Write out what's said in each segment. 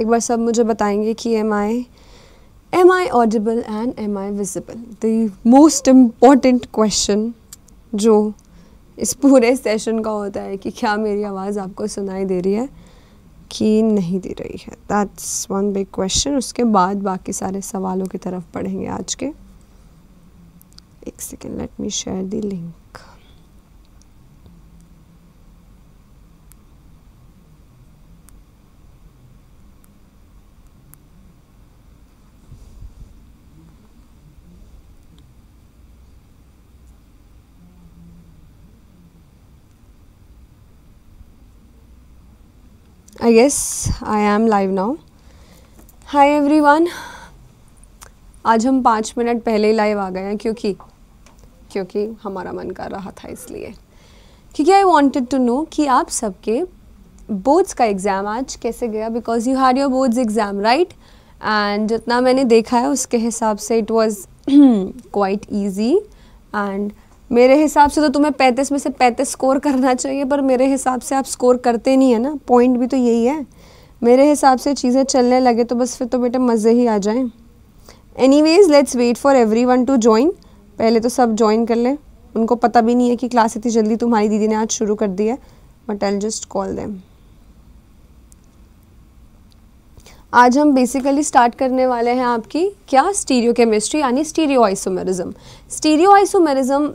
एक बार सब मुझे बताएंगे कि am I am I audible and am I visible the most important question जो इस पूरे सेशन का होता है कि क्या मेरी आवाज़ आपको सुनाई दे रही है कि नहीं दे रही है दैट्स वन बिग क्वेश्चन उसके बाद बाकी सारे सवालों की तरफ पढ़ेंगे आज के एक second let me share the link guess I am live now hi everyone आज हम पाँच मिनट पहले ही लाइव आ गए हैं क्योंकि क्योंकि हमारा मन कर रहा था इसलिए क्योंकि आई वॉन्टेड टू नो कि आप सबके बोर्ड्स का एग्ज़ाम आज कैसे गया because you had your boards exam right and जितना मैंने देखा है उसके हिसाब से it was quite easy and मेरे हिसाब से तो तुम्हें पैंतीस में से पैंतीस स्कोर करना चाहिए पर मेरे हिसाब से आप स्कोर करते नहीं है ना पॉइंट भी तो यही है मेरे हिसाब से चीज़ें चलने लगे तो बस फिर तो बेटे मज़े ही आ जाएं anyways let's wait for everyone to join पहले तो सब ज्वाइन कर लें उनको पता भी नहीं है कि क्लास इतनी जल्दी तुम्हारी दीदी ने आज शुरू कर दी है but I just call them आज हम बेसिकली स्टार्ट करने वाले हैं आपकी क्या स्टीरियो केमिस्ट्री यानी स्टीरियो आइसोमेरिज्म स्टीरियो आइसोमेरिज्म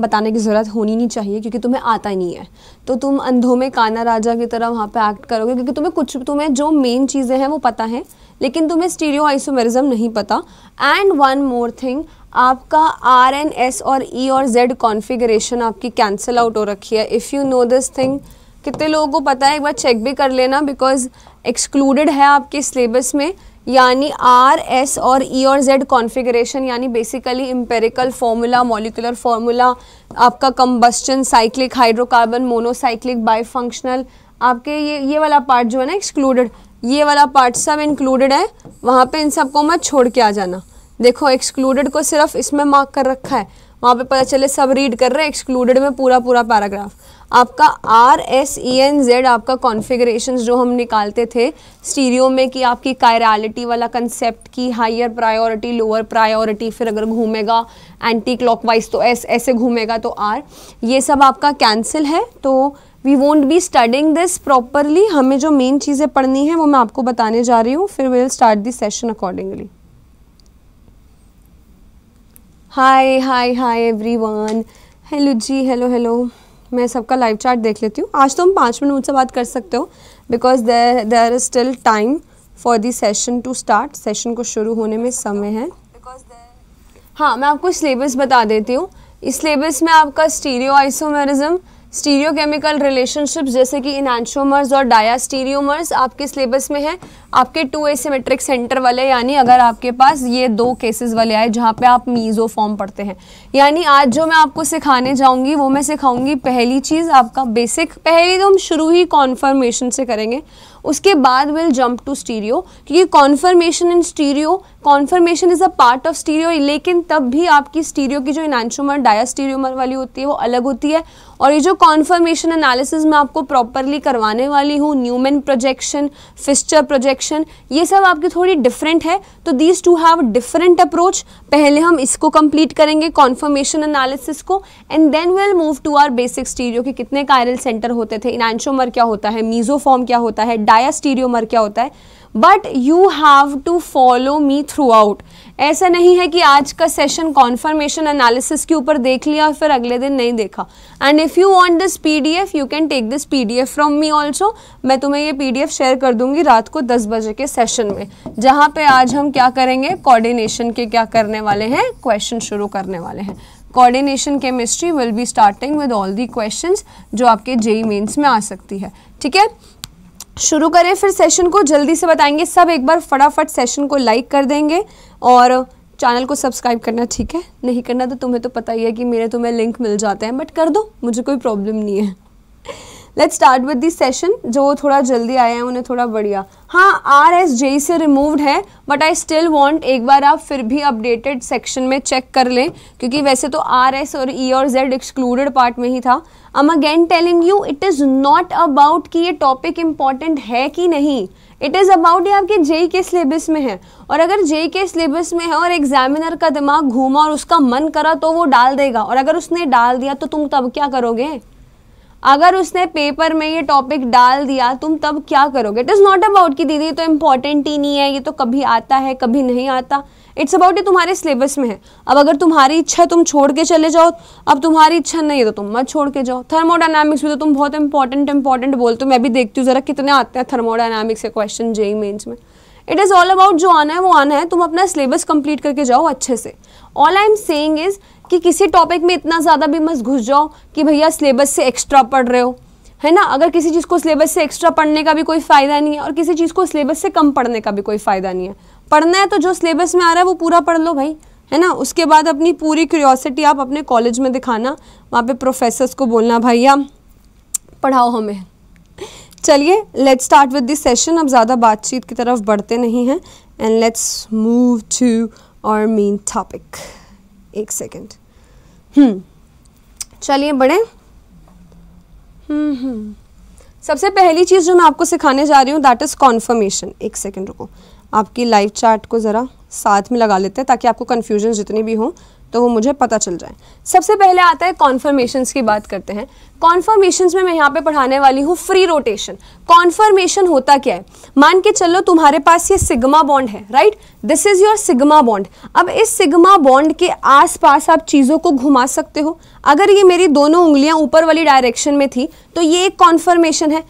बताने की ज़रूरत होनी नहीं चाहिए क्योंकि तुम्हें आता ही नहीं है तो तुम अंधों में काना राजा की तरह वहाँ पर एक्ट करोगे क्योंकि तुम्हें कुछ तुम्हें जो मेन चीज़ें हैं वो पता हैं लेकिन तुम्हें स्टीरियो आइसोमेरिज्म नहीं पता एंड वन मोर थिंग आपका आर एन एस और ई e और जेड कॉन्फिगरेशन आपकी कैंसिल आउट हो रखी है if you know this thing कितने लोगों को पता है एक बार चेक भी कर लेना बिकॉज एक्सक्लूडेड है आपके सिलेबस में यानी आर एस और ई e और जेड कॉन्फ़िगरेशन यानी basically empirical formula molecular formula आपका combustion cyclic hydrocarbon monocyclic functional आपके ये ये वाला पार्ट जो है ना एक्सक्लूडेड ये वाला पार्ट सब इंक्लूडेड है वहाँ पे इन सबको मत छोड़ के आ जाना देखो एक्सक्लूडेड को सिर्फ इसमें मार्क कर रखा है वहाँ पे पता चले सब रीड कर रहे हैं एक्सक्लूडेड में पूरा पूरा पैराग्राफ आपका R S E and Z आपका कॉन्फिग्रेशन जो हम निकालते थे स्टीरियो में कि आपकी कायरलिटी वाला कंसेप्ट की हाइयर प्रायोरिटी लोअर प्रायोरिटी फिर अगर घूमेगा एंटी क्लॉकवाइज तो एस ऐसे घूमेगा तो आर ये सब आपका कैंसिल है तो we won't be studying this properly हमें जो मेन चीज़ें पढ़नी है वो मैं आपको बताने जा रही हूँ फिर will start this session accordingly hi hi hi everyone hello जी हेलो हेलो मैं सबका लाइव चार्ट देख लेती हूँ आज तो हम पाँच मिनट मुझसे बात कर सकते हो because there there is still time for the session to start session को शुरू होने में समय है हाँ मैं आपको सिलेबस बता देती हूँ इस सिलेबस में आपका स्टीरियो आइसोमेरिज्म केमिकल रिलेशनशिप जैसे कि इनानशोमर्स और डायास्टीरियोमर्स आपके सिलेबस में है आपके टू एसीमेट्रिक सेंटर वाले यानी अगर आपके पास ये दो केसेस वाले आए जहाँ पे आप मीज़ो फॉर्म पढ़ते हैं यानी आज जो मैं आपको सिखाने जाऊँगी वो मैं सिखाऊंगी पहली चीज़ आपका बेसिक पहली तो हम शुरू ही कॉन्फर्मेशन से करेंगे उसके बाद विल जंप टू स्टीरियो क्योंकि conformation in stereo conformation is a part of stereo लेकिन तब भी आपकी स्टीरियो की जो इनानशोमर डायास्टीरियोमर वाली होती है वो अलग होती है और ये जो कॉन्फर्मेशन एनालिसिस मैं आपको प्रॉपरली करवाने वाली हूँ Newman projection Fischer projection action ये सब आपकी थोड़ी डिफरेंट है तो these two have different approach पहले हम इसको कंप्लीट करेंगे कॉन्फर्मेशन एनालिसिस को and then will move to our basic stereo के कितने कायरल सेंटर होते थे इनशोमर क्या होता है मीजोफॉर्म क्या होता है डाया स्टीरियोमर क्या होता है but you have to follow me throughout ऐसा नहीं है कि आज का सेशन कॉन्फर्मेशन एनालिसिस के ऊपर देख लिया और फिर अगले दिन नहीं देखा and if you want this P D F you can take this P D F from me also मैं तुम्हें ये पी डी एफ शेयर कर दूंगी रात को दस बजे के सेशन में जहाँ पे आज हम क्या करेंगे कॉर्डिनेशन के क्या करने वाले हैं क्वेश्चन शुरू करने वाले हैं coordination chemistry will be starting with all the questions जो आपके जेई मेंस में आ सकती है ठीक है शुरू करें फिर सेशन को जल्दी से बताएंगे सब एक बार फटाफट सेशन को लाइक कर देंगे और चैनल को सब्सक्राइब करना ठीक है नहीं करना तो तुम्हें तो पता ही है कि मेरे तुम्हें लिंक मिल जाते हैं बट कर दो मुझे कोई प्रॉब्लम नहीं है let's start with this session जो थोड़ा जल्दी आए हैं उन्हें थोड़ा बढ़िया हाँ आर एस जे से रिमूव्ड है बट आई स्टिल वांट एक बार आप फिर भी अपडेटेड सेक्शन में चेक कर लें क्योंकि वैसे तो आर एस और ई e और जेड एक्सक्लूडेड पार्ट में ही था um again telling you it is not about कि ये टॉपिक इम्पॉर्टेंट है कि नहीं इट इज़ अबाउट ये आपके जेई के सिलेबस में है और अगर जेई के सिलेबस में है और एग्जामिनर का दिमाग घूमा और उसका मन करा तो वो डाल देगा और अगर उसने डाल दिया तो तुम तब क्या करोगे अगर उसने पेपर में ये टॉपिक डाल दिया तुम तब क्या करोगे इट इज़ नॉट अबाउट कि दीदी ये तो इम्पॉर्टेंट ही नहीं है ये तो कभी आता है कभी नहीं आता इट्स अबाउट ये तुम्हारे सिलेबस में है अब अगर तुम्हारी इच्छा तुम छोड़ के चले जाओ अब तुम्हारी इच्छा नहीं है तो तुम मत छोड़ के जाओ थर्मोडाइनमिक्स भी तो तुम बहुत इंपॉर्टेंट इंपॉर्टेंट बोलते हो मैं भी देखती हूँ ज़रा कितने आते हैं थर्मोडाइनमिक्स के क्वेश्चन जे मेन्स में इट इज़ ऑल अबाउट जो आना है वो आना है तुम अपना सिलेबस कंप्लीट करके जाओ अच्छे से all I am saying is कि किसी टॉपिक में इतना ज़्यादा भी मत घुस जाओ कि भैया सिलेबस से एक्स्ट्रा पढ़ रहे हो है ना अगर किसी चीज़ को सिलेबस से एक्स्ट्रा पढ़ने का भी कोई फ़ायदा नहीं है और किसी चीज़ को सिलेबस से कम पढ़ने का भी कोई फ़ायदा नहीं है पढ़ना है तो जो सिलेबस में आ रहा है वो पूरा पढ़ लो भाई है ना उसके बाद अपनी पूरी क्यूरियोसिटी आप अपने कॉलेज में दिखाना वहाँ पे प्रोफेसर्स को बोलना भैया पढ़ाओ हमें चलिए let's start with this session अब ज़्यादा बातचीत की तरफ बढ़ते नहीं हैं एंड लेट्स मूव टू और मेन टॉपिक एक सेकेंड हम्म। चलिए बढ़े हम्म, हम्म। सबसे पहली चीज़ जो मैं आपको सिखाने जा रही हूँ दैट इज़ कॉन्फर्मेशन एक सेकेंड रुको आपकी लाइव चार्ट को ज़रा साथ में लगा लेते हैं ताकि आपको कन्फ्यूजन जितनी भी हों तो वो मुझे पता चल जाए सबसे पहले आता है कॉन्फर्मेशन की बात करते हैं कॉन्फर्मेशन में मैं यहाँ पे पढ़ाने वाली हूँ फ्री रोटेशन कॉन्फर्मेशन होता क्या है मान के चलो तुम्हारे पास ये सिग्मा बॉन्ड है right this is your sigma bond अब इस सिग्मा बॉन्ड के आसपास आप चीज़ों को घुमा सकते हो अगर ये मेरी दोनों उंगलियां ऊपर वाली डायरेक्शन में थी तो ये एक कॉन्फर्मेशन है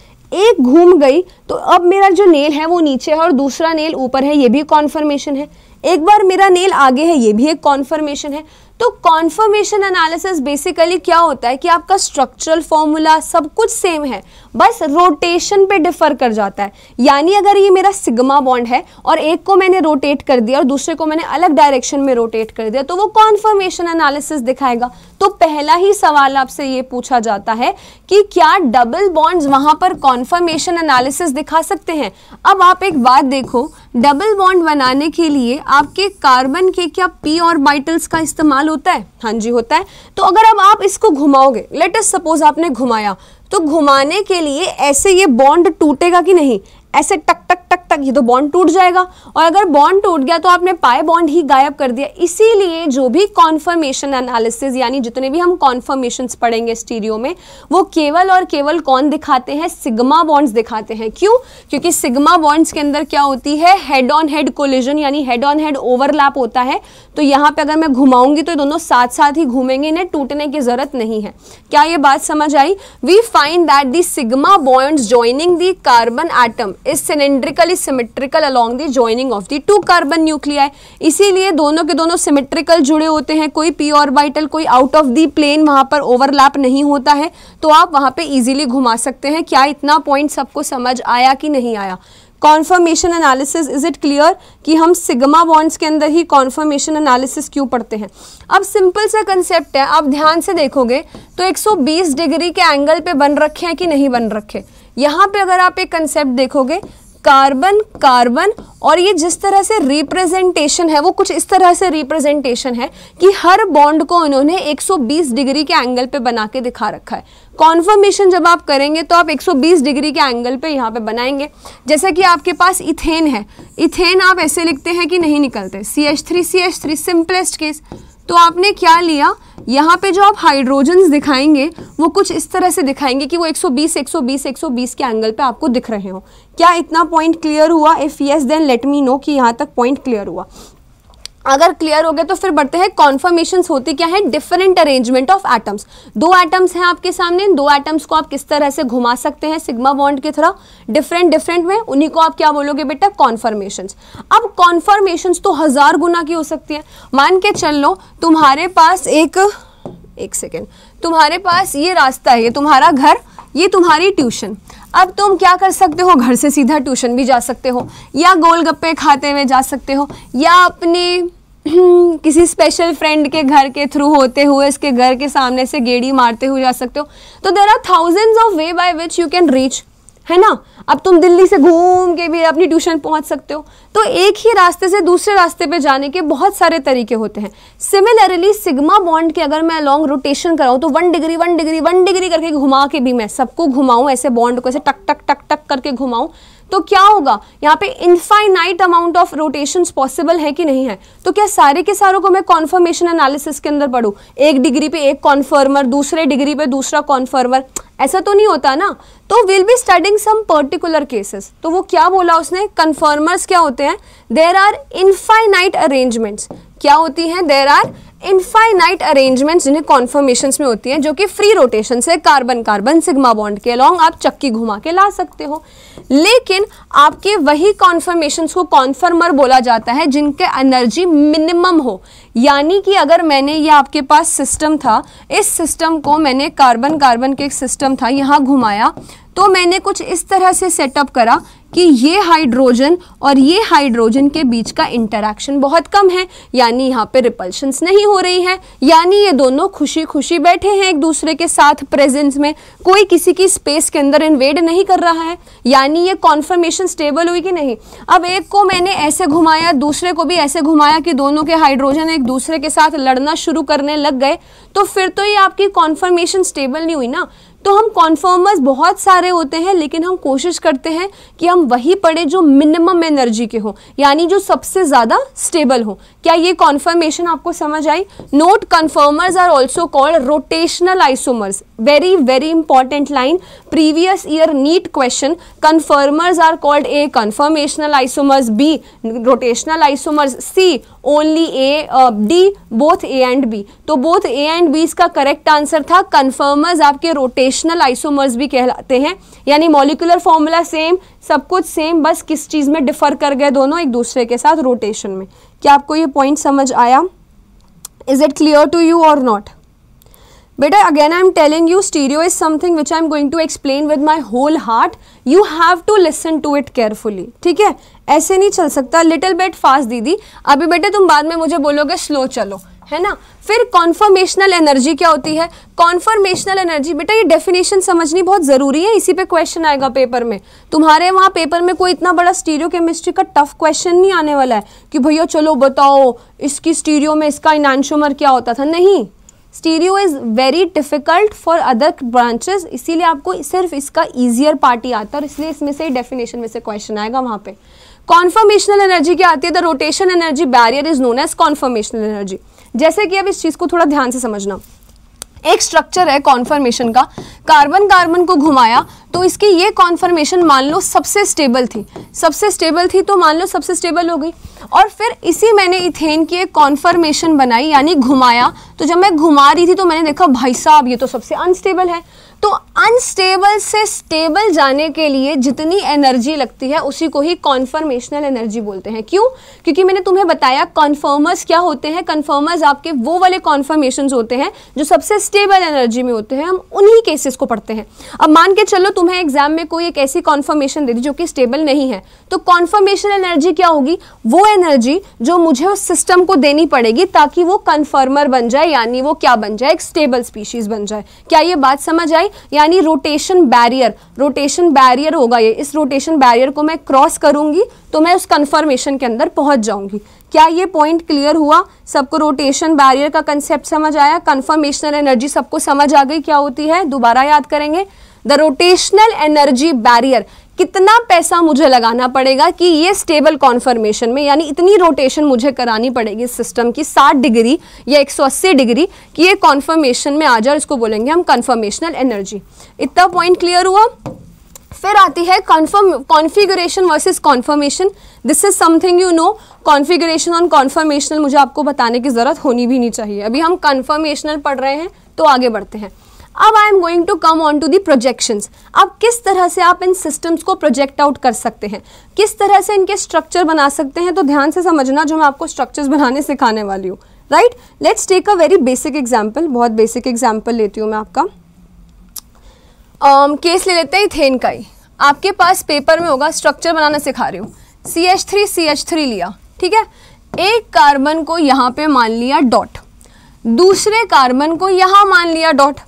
एक घूम गई तो अब मेरा जो नेल है वो नीचे है और दूसरा नेल ऊपर है ये भी कॉन्फर्मेशन है एक बार मेरा नेल आगे है ये भी एक कॉन्फर्मेशन है तो कॉन्फर्मेशन एनालिसिस बेसिकली क्या होता है कि आपका स्ट्रक्चरल फॉर्मूला सब कुछ सेम है बस रोटेशन पे डिफर कर जाता है यानी अगर ये मेरा सिग्मा बॉन्ड है और एक को मैंने रोटेट कर दिया और दूसरे को मैंने अलग डायरेक्शन में रोटेट कर दिया तो वो कॉन्फर्मेशन एनालिसिस दिखाएगा तो पहला ही सवाल आपसे ये पूछा जाता है कि क्या डबल बॉन्ड्स वहां पर कॉन्फर्मेशन एनालिसिस दिखा सकते हैं अब आप एक बात देखो डबल बॉन्ड बनाने के लिए आपके कार्बन के क्या पी और बाइटल्स का इस्तेमाल होता है हाँ जी होता है तो अगर अब आप इसको घुमाओगे लेटेस्ट सपोज आपने घुमाया तो घुमाने के लिए ऐसे ये बॉन्ड टूटेगा कि नहीं ऐसे टक टक टक टक ये तो बॉन्ड टूट जाएगा और अगर बॉन्ड टूट गया तो आपने पाए बॉन्ड ही गायब कर दिया इसीलिए जो भी कॉन्फर्मेशन एनालिसिस यानी जितने भी हम कॉन्फर्मेशन पढ़ेंगे स्टीरियो में वो केवल और केवल कौन दिखाते हैं सिग्मा बॉन्ड्स दिखाते हैं क्यों क्योंकि सिग्मा बॉन्ड्स के अंदर क्या होती है हेड ऑन हेड कोलिजन यानी हेड ऑन हेड ओवरलैप होता है तो यहाँ पे अगर मैं घुमाऊंगी तो ये दोनों साथ साथ ही घूमेंगे इन्हें टूटने की जरूरत नहीं है क्या ये बात समझ आई we find that the sigma bonds joining the carbon atom is cylindrically symmetrical along the joining of the two carbon nuclei इसीलिए दोनों के दोनों सिमेट्रिकल जुड़े होते हैं कोई और बाइटल कोई आउट ऑफ दी प्लेन वहां पर ओवरलैप नहीं होता है तो आप वहां पे इजीली घुमा सकते हैं क्या इतना पॉइंट सबको समझ आया कि नहीं आया conformation analysis is it clear कि हम सिग्मा बॉन्ड्स के अंदर ही कॉन्फर्मेशन एनालिसिस क्यों पढ़ते हैं अब सिंपल सा कंसेप्ट है आप ध्यान से देखोगे तो 120 डिग्री के एंगल पे बन रखे हैं कि नहीं बन रखे यहाँ पे अगर आप एक कंसेप्ट देखोगे कार्बन कार्बन और ये जिस तरह से रिप्रेजेंटेशन है वो कुछ इस तरह से रिप्रेजेंटेशन है कि हर बॉन्ड को इन्होंने 120 डिग्री के एंगल पे बना के दिखा रखा है कॉन्फर्मेशन जब आप करेंगे तो आप 120 डिग्री के एंगल पे यहाँ पे बनाएंगे जैसा कि आपके पास इथेन है इथेन आप ऐसे लिखते हैं कि नहीं निकलते C H three C H three simplest case तो आपने क्या लिया यहाँ पे जो आप हाइड्रोजन दिखाएंगे वो कुछ इस तरह से दिखाएंगे कि वो 120 120 120 के एंगल पे आपको दिख रहे हो क्या इतना पॉइंट क्लियर हुआ if yes then let me know कि यहाँ तक पॉइंट क्लियर हुआ अगर क्लियर हो गया तो फिर बढ़ते हैं कॉन्फर्मेशन होती क्या है डिफरेंट अरेंजमेंट ऑफ एटम्स दो एटम्स हैं आपके सामने दो एटम्स को आप किस तरह से घुमा सकते हैं सिग्मा बॉन्ड के थ्रो डिफरेंट डिफरेंट में उन्हीं को आप क्या बोलोगे बेटा कॉन्फर्मेशन अब कॉन्फर्मेशन तो हजार गुना की हो सकती है मान के चल लो तुम्हारे पास एक एक सेकेंड तुम्हारे पास ये रास्ता है ये तुम्हारा घर ये तुम्हारी ट्यूशन अब तुम क्या कर सकते हो घर से सीधा ट्यूशन भी जा सकते हो या गोलगप्पे खाते हुए जा सकते हो या अपने किसी स्पेशल फ्रेंड के घर के थ्रू होते हुए इसके घर के सामने से गेड़ी मारते हुए जा सकते हो तो there are thousands of way by which you can reach है ना अब तुम दिल्ली से घूम के भी अपनी ट्यूशन पहुंच सकते हो तो एक ही रास्ते से दूसरे रास्ते पे जाने के बहुत सारे तरीके होते हैं सिमिलरली सिग्मा बॉन्ड के अगर मैं लॉन्ग रोटेशन कराऊँ तो one degree one degree one degree करके घुमा के भी मैं सबको घुमाऊँ ऐसे बॉन्ड को ऐसे टक टक टक टक करके घुमाऊँ तो क्या होगा यहाँ पे infinite amount of rotation possible है कि नहीं है तो क्या सारे के सारों को मैं कॉन्फर्मेशन एनालिसिस के अंदर पढ़ू एक डिग्री पे एक कॉन्फर्मर दूसरे डिग्री पे दूसरा कॉन्फर्मर ऐसा तो नहीं होता ना तो will be studying some particular cases तो वो क्या बोला उसने कन्फर्मर्स क्या होते हैं देर आर इनफाइनाइट अरेंजमेंट्स क्या होती हैं देर आर इनफाइनाइट अरेंजमेंट जिन्हें कॉन्फर्मेशन में होती है जो कि फ्री रोटेशन से कार्बन कार्बन सिग्मा बॉन्ड के अलॉन्ग आप चक्की घुमा के ला सकते हो लेकिन आपके वही कॉन्फर्मेशन को कॉन्फर्मर बोला जाता है जिनके एनर्जी मिनिमम हो यानी कि अगर मैंने ये आपके पास सिस्टम था इस सिस्टम को मैंने कार्बन कार्बन के एक सिस्टम था यहाँ घुमाया तो मैंने कुछ इस तरह से सेटअप करा कि ये हाइड्रोजन और ये हाइड्रोजन के बीच का इंटरेक्शन बहुत कम है यानी यहाँ पे रिपल्शंस नहीं हो रही है यानी ये दोनों खुशी खुशी बैठे हैं एक दूसरे के साथ प्रेजेंस में कोई किसी की स्पेस के अंदर इन्वेड नहीं कर रहा है यानी ये कॉन्फर्मेशन स्टेबल हुई कि नहीं अब एक को मैंने ऐसे घुमाया दूसरे को भी ऐसे घुमाया कि दोनों के हाइड्रोजन एक दूसरे के साथ लड़ना शुरू करने लग गए तो फिर तो ये आपकी कॉन्फर्मेशन स्टेबल नहीं हुई ना तो हम कॉन्फर्मर्स बहुत सारे होते हैं लेकिन हम कोशिश करते हैं कि हम वही पढ़ें जो मिनिमम एनर्जी के हो यानी जो सबसे ज़्यादा स्टेबल हो क्या ये कॉन्फर्मेशन आपको समझ आई note conformers are also called rotational isomers very very important line previous year NEET question conformers are called A conformational isomers B rotational isomers C only A D both A and B तो both A and B का correct answer था conformers आपके rotation additional isomers भी कहलाते हैं यानी molecular formula same सब कुछ सेम बस किस चीज़ में डिफर कर गए दोनों एक दूसरे के साथ रोटेशन में क्या आपको ये पॉइंट समझ आया is it clear to you और नॉट बेटा again I am telling you stereo is something which I am going to explain with my whole heart you have to listen to it carefully ठीक है ऐसे नहीं चल सकता little bit fast दीदी अभी बेटे तुम बाद में मुझे बोलोगे स्लो चलो है ना फिर कॉन्फर्मेशनल एनर्जी क्या होती है कॉन्फर्मेशनल एनर्जी बेटा ये डेफिनेशन समझनी बहुत ज़रूरी है इसी पे क्वेश्चन आएगा पेपर में तुम्हारे वहां पेपर में कोई इतना बड़ा स्टीरियो केमिस्ट्री का टफ क्वेश्चन नहीं आने वाला है कि भैया चलो बताओ इसकी स्टीरियो में इसका इनानशोमर क्या होता था नहीं stereo is very difficult for other branches इसीलिए आपको सिर्फ इसका ईजियर पार्ट ही आता है और इसलिए इसमें से डेफिनेशन में से क्वेश्चन आएगा वहां पे कॉन्फर्मेशनल एनर्जी क्या आती है the rotation energy barrier is known as conformational energy जैसे कि अब इस चीज़ को थोड़ा ध्यान से समझना एक स्ट्रक्चर है कॉन्फर्मेशन का कार्बन कार्बन को घुमाया तो इसकी ये कॉन्फर्मेशन मान लो सबसे स्टेबल थी सबसे स्टेबल थी तो मान लो सबसे स्टेबल हो गई और फिर इसी मैंने इथेन की एक कॉन्फर्मेशन बनाई यानी घुमाया तो जब मैं घुमा रही थी तो मैंने देखा भाई साहब ये तो सबसे अनस्टेबल है तो अनस्टेबल से स्टेबल जाने के लिए जितनी एनर्जी लगती है उसी को ही कॉन्फर्मेशनल एनर्जी बोलते हैं क्यों क्योंकि मैंने तुम्हें बताया कॉन्फर्मर्स क्या होते हैं कन्फर्मर्स आपके वो वाले कॉन्फर्मेशन होते हैं जो सबसे स्टेबल एनर्जी में होते हैं हम उन्हीं केसेस को पढ़ते हैं अब मान के चलो तुम्हें एग्जाम में कोई एक ऐसी कॉन्फर्मेशन दे दी जो कि स्टेबल नहीं है तो कॉन्फर्मेशन एनर्जी क्या होगी वो एनर्जी जो मुझे उस सिस्टम को देनी पड़ेगी ताकि वो कन्फर्मर बन जाए यानी वो क्या बन जाए एक स्टेबल स्पीशीज बन जाए क्या ये बात समझ आई यानी रोटेशन बैरियर रोटेशन बैरियर होगा ये इस रोटेशन बैरियर को मैं क्रॉस करूंगी तो मैं उस कन्फर्मेशन के अंदर पहुंच जाऊंगी क्या ये पॉइंट क्लियर हुआ सबको रोटेशन बैरियर का कंसेप्ट समझ आया कन्फर्मेशनल एनर्जी सबको समझ आ गई क्या होती है दोबारा याद करेंगे द रोटेशनल एनर्जी बैरियर कितना पैसा मुझे लगाना पड़ेगा कि ये स्टेबल कॉन्फर्मेशन में यानी इतनी रोटेशन मुझे करानी पड़ेगी सिस्टम की 60 डिग्री या 180 डिग्री कि ये कॉन्फर्मेशन में आ जाए इसको बोलेंगे हम कन्फर्मेशनल एनर्जी इतना पॉइंट क्लियर हुआ फिर आती है confirm configuration versus conformation this is something you know configuration on conformational मुझे आपको बताने की ज़रूरत होनी भी नहीं चाहिए अभी हम कन्फर्मेशनल पढ़ रहे हैं तो आगे बढ़ते हैं अब I am going to come on to the projections अब किस तरह से आप इन सिस्टम्स को प्रोजेक्ट आउट कर सकते हैं किस तरह से इनके स्ट्रक्चर बना सकते हैं तो ध्यान से समझना जो मैं आपको स्ट्रक्चर्स बनाने सिखाने वाली हूँ right let's take a very basic example बहुत बेसिक एग्जाम्पल लेती हूँ मैं आपका केस um, ले लेते हैं इथेन का ही आपके पास पेपर में होगा स्ट्रक्चर बनाना सिखा रही हूँ C H three C H three लिया ठीक है एक कार्बन को यहाँ पे मान लिया डॉट दूसरे कार्बन को यहाँ मान लिया डॉट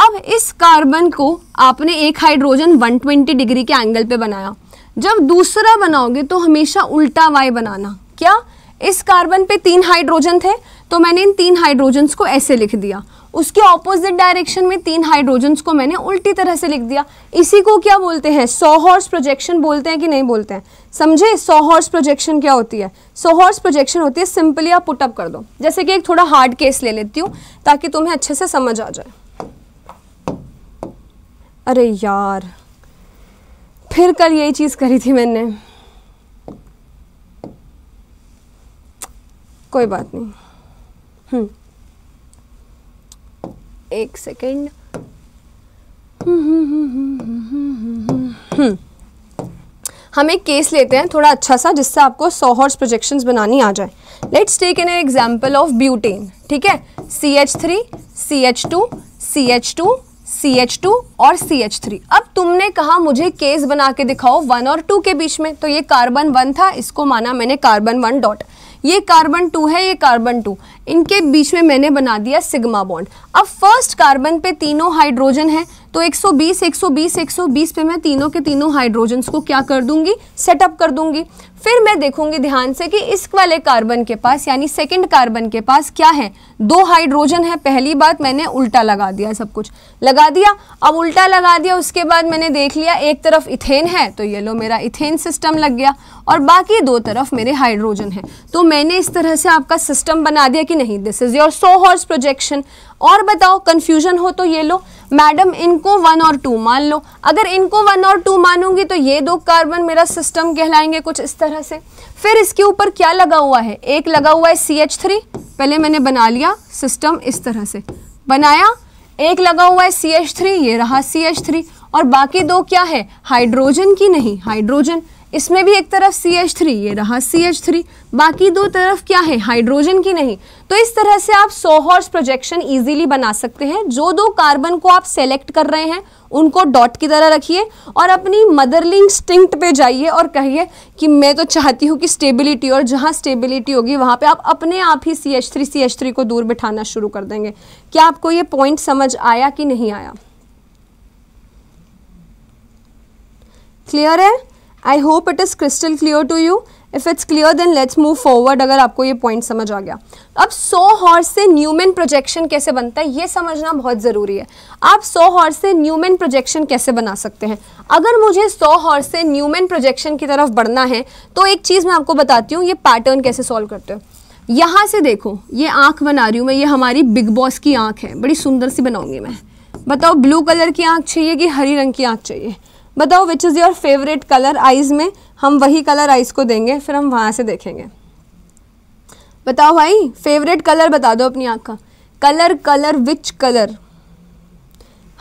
अब इस कार्बन को आपने एक हाइड्रोजन 120 डिग्री के एंगल पे बनाया जब दूसरा बनाओगे तो हमेशा उल्टा वाई बनाना क्या इस कार्बन पे तीन हाइड्रोजन थे तो मैंने इन तीन हाइड्रोजन्स को ऐसे लिख दिया उसके ऑपोजिट डायरेक्शन में तीन हाइड्रोजन्स को मैंने उल्टी तरह से लिख दिया इसी को क्या बोलते हैं सोहॉर्स हॉर्स प्रोजेक्शन बोलते हैं कि नहीं बोलते हैं समझे सोहॉर्स हॉर्स प्रोजेक्शन क्या होती है सोहॉर्स हॉर्स प्रोजेक्शन होती है सिंपली आप पुटअप कर दो जैसे कि एक थोड़ा हार्ड केस ले लेती हूँ ताकि तुम्हें अच्छे से समझ आ जाए अरे यार फिर कल यही चीज़ करी थी मैंने कोई बात नहीं हम्म। एक सेकेंड हम्म। हम एक केस लेते हैं थोड़ा अच्छा सा जिससे आपको सौ हॉर्स प्रोजेक्शंस बनानी आ जाए let's take an example of butane ठीक है C H three C H two C H two C H two और सी एच थ्री अब तुमने कहा मुझे केस बना के दिखाओ वन और टू के बीच में तो ये कार्बन वन था इसको माना मैंने कार्बन वन डॉट ये कार्बन टू है ये कार्बन टू इनके बीच में मैंने बना दिया सिग्मा बॉन्ड अब फर्स्ट कार्बन पे तीनों हाइड्रोजन है तो 120 120 120 पे मैं तीनों के तीनों हाइड्रोजन को क्या कर दूंगी सेटअप कर दूंगी फिर मैं देखूंगी ध्यान से कि इस वाले कार्बन के पास यानी सेकंड कार्बन के पास क्या है दो हाइड्रोजन है पहली बात मैंने उल्टा लगा दिया सब कुछ लगा दिया अब उल्टा लगा दिया उसके बाद मैंने देख लिया एक तरफ इथेन है तो ये लो मेरा इथेन सिस्टम लग गया और बाकी दो तरफ मेरे हाइड्रोजन है तो मैंने इस तरह से आपका सिस्टम बना दिया कि कि नहीं this is your sawhorse projection और बताओ कन्फ्यूजन हो तो ये लो मैडम इनको वन और टू मान लो अगर इनको वन और टू मानूंगी तो ये दो कार्बन मेरा सिस्टम कहलाएंगे कुछ इस तरह से फिर इसके ऊपर क्या लगा हुआ है एक लगा हुआ है सी पहले मैंने बना लिया सिस्टम इस तरह से बनाया एक लगा हुआ है सी ये रहा सी और बाकी दो क्या है हाइड्रोजन की नहीं हाइड्रोजन इसमें भी एक तरफ सी एच थ्री ये रहा सी एच थ्री बाकी दो तरफ क्या है हाइड्रोजन की नहीं तो इस तरह से आप सो हॉर्स प्रोजेक्शन इजीली बना सकते हैं जो दो कार्बन को आप सेलेक्ट कर रहे हैं उनको डॉट की तरह रखिए और अपनी मदरलिंग स्टिंक्ट पे जाइए और कहिए कि मैं तो चाहती हूँ कि स्टेबिलिटी और जहाँ स्टेबिलिटी होगी वहाँ पर आप अपने आप ही C H three C H three को दूर बिठाना शुरू कर देंगे क्या आपको ये पॉइंट समझ आया कि नहीं आया क्लियर है I hope it is crystal clear to you if it's clear then let's move forward अगर आपको ये पॉइंट समझ आ गया अब 100 हॉर्स से न्यूमैन प्रोजेक्शन कैसे बनता है ये समझना बहुत ज़रूरी है आप 100 हॉर्स से न्यूमैन प्रोजेक्शन कैसे बना सकते हैं अगर मुझे 100 हॉर्स से न्यूमैन प्रोजेक्शन की तरफ बढ़ना है तो एक चीज़ मैं आपको बताती हूँ ये पैटर्न कैसे सॉल्व करते हो यहाँ से देखो ये आँख बना रही हूँ मैं ये हमारी बिग बॉस की आँख है बड़ी सुंदर सी बनाऊँगी मैं बताओ ब्लू कलर की आँख चाहिए कि हरी रंग की आँख चाहिए बताओ which is your favourite colour eyes में हम वही कलर आइज़ को देंगे फिर हम वहाँ से देखेंगे बताओ भाई फेवरेट कलर बता दो अपनी आँख का कलर कलर विच कलर